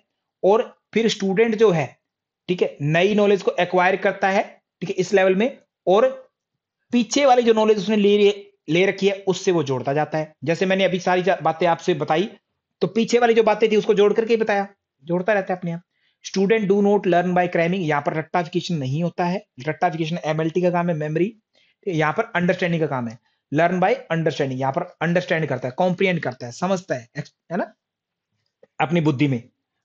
और फिर स्टूडेंट जो है ठीक है नई नॉलेज को एक्वायर करता है ठीक है इस लेवल में और पीछे वाली जो नॉलेज उसने ले ले रखी है उससे वो जोड़ता जाता है जैसे मैंने अभी सारी बातें आपसे बताई तो पीछे वाली जो बातें थी उसको जोड़ करके बताया जोड़ता रहता है अपने आप student do not learn by cramming यहाँ पर रट्टाफिकेशन नहीं होता है रट्टाफिकेशन एमएलटी का काम है मेमरी यहाँ पर अंडरस्टैंडिंग का काम है लर्न बाय अंडरस्टैंडिंग यहाँ पर अंडरस्टैंड करता है कॉम्प्रीहेंड करता है समझता है है ना अपनी बुद्धि में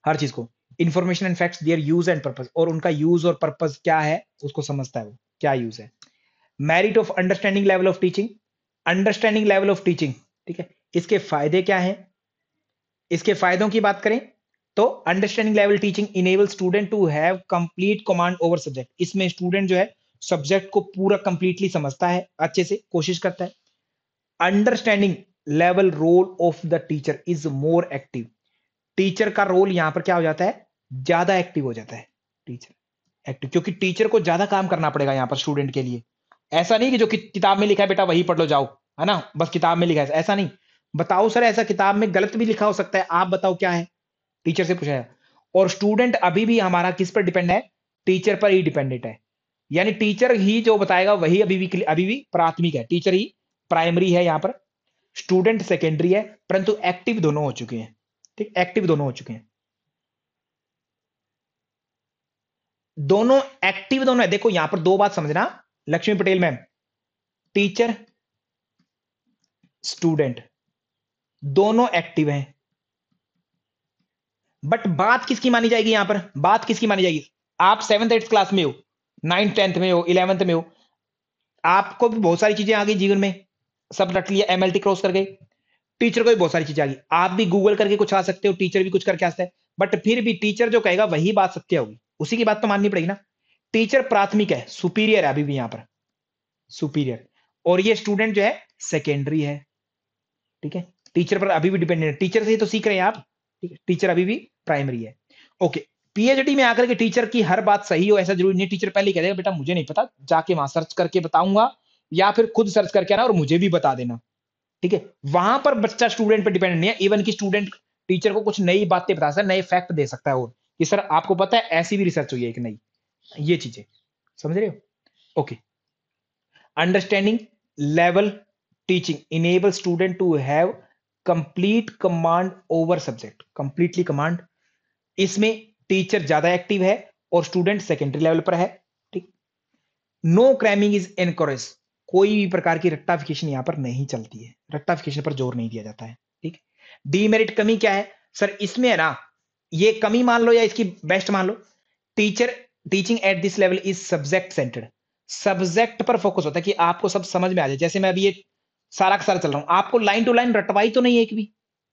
हर चीज को information and facts their use and purpose और उनका यूज और पर्पज क्या है उसको समझता है वो क्या यूज है merit of understanding level of teaching understanding level of teaching ठीक है इसके फायदे क्या हैं इसके फायदों की बात करें तो understanding level teaching enable student to have complete command over subject इसमें स्टूडेंट जो है सब्जेक्ट को पूरा कंप्लीटली समझता है अच्छे से कोशिश करता है understanding level role of the teacher is more active teacher का रोल यहां पर क्या हो जाता है ज्यादा एक्टिव हो जाता है टीचर एक्टिव क्योंकि टीचर को ज्यादा काम करना पड़ेगा यहाँ पर स्टूडेंट के लिए ऐसा नहीं कि जो कि किताब में लिखा है बेटा वही पढ़ लो जाओ है ना बस किताब में लिखा है ऐसा नहीं बताओ सर ऐसा किताब में गलत भी लिखा हो सकता है आप बताओ क्या है टीचर से पूछा है और स्टूडेंट अभी भी हमारा किस पर डिपेंड है टीचर पर ही डिपेंडेंट है यानी टीचर ही जो बताएगा वही अभी भी अभी भी प्राथमिक है टीचर ही प्राइमरी है यहाँ पर स्टूडेंट सेकेंडरी है परंतु एक्टिव दोनों हो चुके हैं ठीक एक्टिव दोनों हो चुके हैं दोनों एक्टिव दोनों है देखो यहां पर दो बात समझना Lakshmi Patel ma'am teacher student दोनों एक्टिव हैं बट बात किसकी मानी जाएगी यहां पर बात किसकी मानी जाएगी आप सेवेंथ एट्थ क्लास में हो नाइन्थ टेंथ में हो इलेवंथ में हो आपको भी बहुत सारी चीजें आ गई जीवन में सब रट लिया एमएलटी क्रॉस कर गए टीचर को भी बहुत सारी चीजें आ गई आप भी गूगल करके कुछ आ सकते हो टीचर भी कुछ करके आ सकते हैं बट फिर भी टीचर जो कहेगा वही बात सत्य होगी उसी की बात तो माननी पड़ेगी ना टीचर प्राथमिक है सुपीरियर है अभी भी यहां पर सुपीरियर और ये स्टूडेंट जो है सेकेंडरी है ठीक है टीचर पर अभी भी डिपेंडेंट है टीचर से ही तो सीख रहे हैं आप टीचर अभी भी प्राइमरी है ओके पीएचडी में आकर के टीचर की हर बात सही हो ऐसा जरूरी नहीं टीचर पहले कह देगा बेटा मुझे नहीं पता जाके वहां सर्च करके बताऊंगा या फिर खुद सर्च करके आना और मुझे भी बता देना ठीक है वहां पर बच्चा स्टूडेंट पर डिपेंडेंट नहीं है इवन की स्टूडेंट टीचर को कुछ नई बातें बता सकता है नए फैक्ट दे सकता है और कि सर आपको पता है ऐसी भी रिसर्च हुई है कि नहीं ये चीजें समझ रहे हो okay understanding level teaching enable student to have complete command over subject completely command इसमें टीचर ज्यादा एक्टिव है और स्टूडेंट सेकेंडरी लेवल पर है ठीक नो क्रैमिंग इज एनकोरेज कोई भी प्रकार की रट्टाफिकेशन यहां पर नहीं चलती है रट्टाफिकेशन पर जोर नहीं दिया जाता है ठीक डीमेरिट कमी क्या है सर इसमें है ना ये कमी मान लो या इसकी बेस्ट मान लो teacher teaching at this level is subject centred subject पर फोकस होता है कि आपको सब समझ में आ जाए जैसे मैं अभी ये सारा का सारा चल रहा हूं आपको लाइन टू लाइन रटवाई तो नहीं है एक भी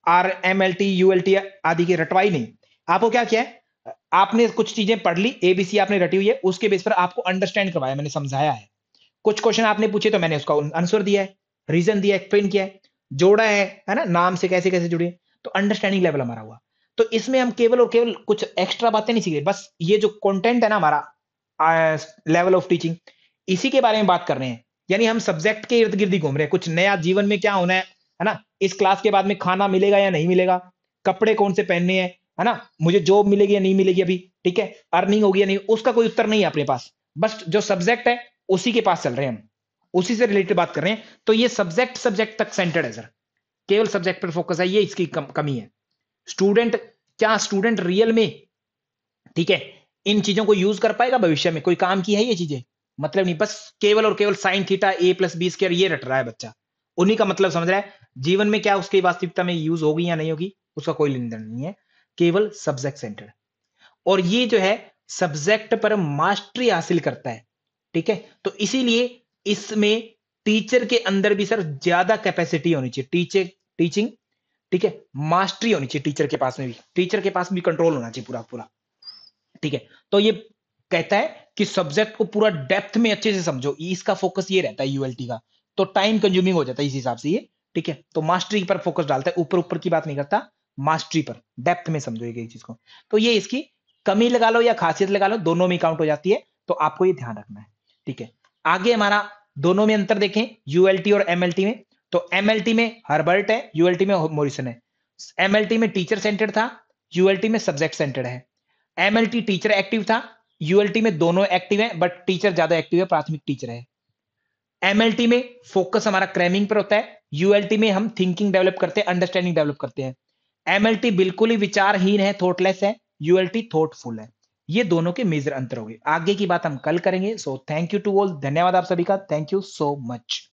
R M L T U L T आदि की रटवाई नहीं आपको क्या किया है आपने कुछ चीजें पढ़ ली एबीसी आपने रटी हुई है उसके बेस पर आपको अंडरस्टैंड करवाया मैंने समझाया है कुछ क्वेश्चन आपने पूछे तो मैंने उसका आंसर दिया है रीजन दिया एक्सप्लेन किया है जोड़ा है है ना नाम से कैसे कैसे जुड़े तो अंडरस्टैंडिंग लेवल हमारा हुआ तो इसमें हम केवल और केवल कुछ एक्स्ट्रा बातें नहीं सीखे बस ये जो कंटेंट है ना हमारा लेवल ऑफ टीचिंग इसी के बारे में बात कर रहे हैं यानी हम सब्जेक्ट के इर्द गिर्द ही घूम रहे हैं कुछ नया जीवन में क्या होना है है ना इस क्लास के बाद में खाना मिलेगा या नहीं मिलेगा कपड़े कौन से पहनने हैं है ना मुझे जॉब मिलेगी या नहीं मिलेगी अभी ठीक है अर्निंग होगी या नहीं उसका कोई उत्तर नहीं है अपने पास बस जो सब्जेक्ट है उसी के पास चल रहे हैं हम उसी से रिलेटेड बात कर रहे हैं तो ये सब्जेक्ट सब्जेक्ट तक सेंटर्ड है सर केवल सब्जेक्ट पर फोकस है ये इसकी कम, कमी है स्टूडेंट क्या स्टूडेंट रियल में ठीक है इन चीजों को यूज कर पाएगा भविष्य में कोई काम की है ये चीजें मतलब नहीं बस केवल और केवल sine theta A plus B square ये रट रहा है बच्चा उन्हीं का मतलब समझ रहा है जीवन में क्या उसकी वास्तविकता में यूज होगी या नहीं होगी उसका कोई लेन नहीं है केवल सब्जेक्ट सेंटर और ये जो है सब्जेक्ट पर मास्टरी हासिल करता है ठीक है तो इसीलिए इसमें टीचर के अंदर भी सर ज्यादा कैपेसिटी होनी चाहिए टीचर टीचिंग ठीक है मास्टरी होनी चाहिए टीचर के पास में भी टीचर के पास भी कंट्रोल होना चाहिए पूरा पूरा ठीक है तो ये कहता है कि सब्जेक्ट को पूरा डेप्थ में अच्छे से समझो e इसका फोकस ये रहता है यूएलटी का तो टाइम कंज्यूमिंग हो जाता है इस हिसाब से ये ठीक है तो मास्टरी पर फोकस डालता है ऊपर ऊपर की बात नहीं करता मास्टरी पर डेप्थ में समझो एक चीज को तो ये इसकी कमी लगा लो या खासियत लगा लो दोनों में काउंट हो जाती है तो आपको ये ध्यान रखना है ठीक है आगे हमारा दोनों में अंतर देखें यूएलटी और एमएलटी में तो एमएलटी में हर्बर्ट है यूएलटी में मोरिसन है एमएलटी में टीचर सेंटर था यूएलटी में सब्जेक्ट सेंटर है एमएलटी टीचर एक्टिव था यूएलटी में दोनों एक्टिव है बट टीचर ज्यादा एक्टिव है प्राथमिक टीचर है एमएलटी में फोकस हमारा क्रैमिंग पर होता है यूएलटी में हम थिंकिंग डेवलप करते हैं अंडरस्टैंडिंग डेवलप करते हैं एमएलटी बिल्कुल ही विचारहीन है थॉटलेस है यूएलटी थॉटफुल है ये दोनों के मेजर अंतर हो गए आगे की बात हम कल करेंगे so thank you to all धन्यवाद आप सभी का थैंक यू सो मच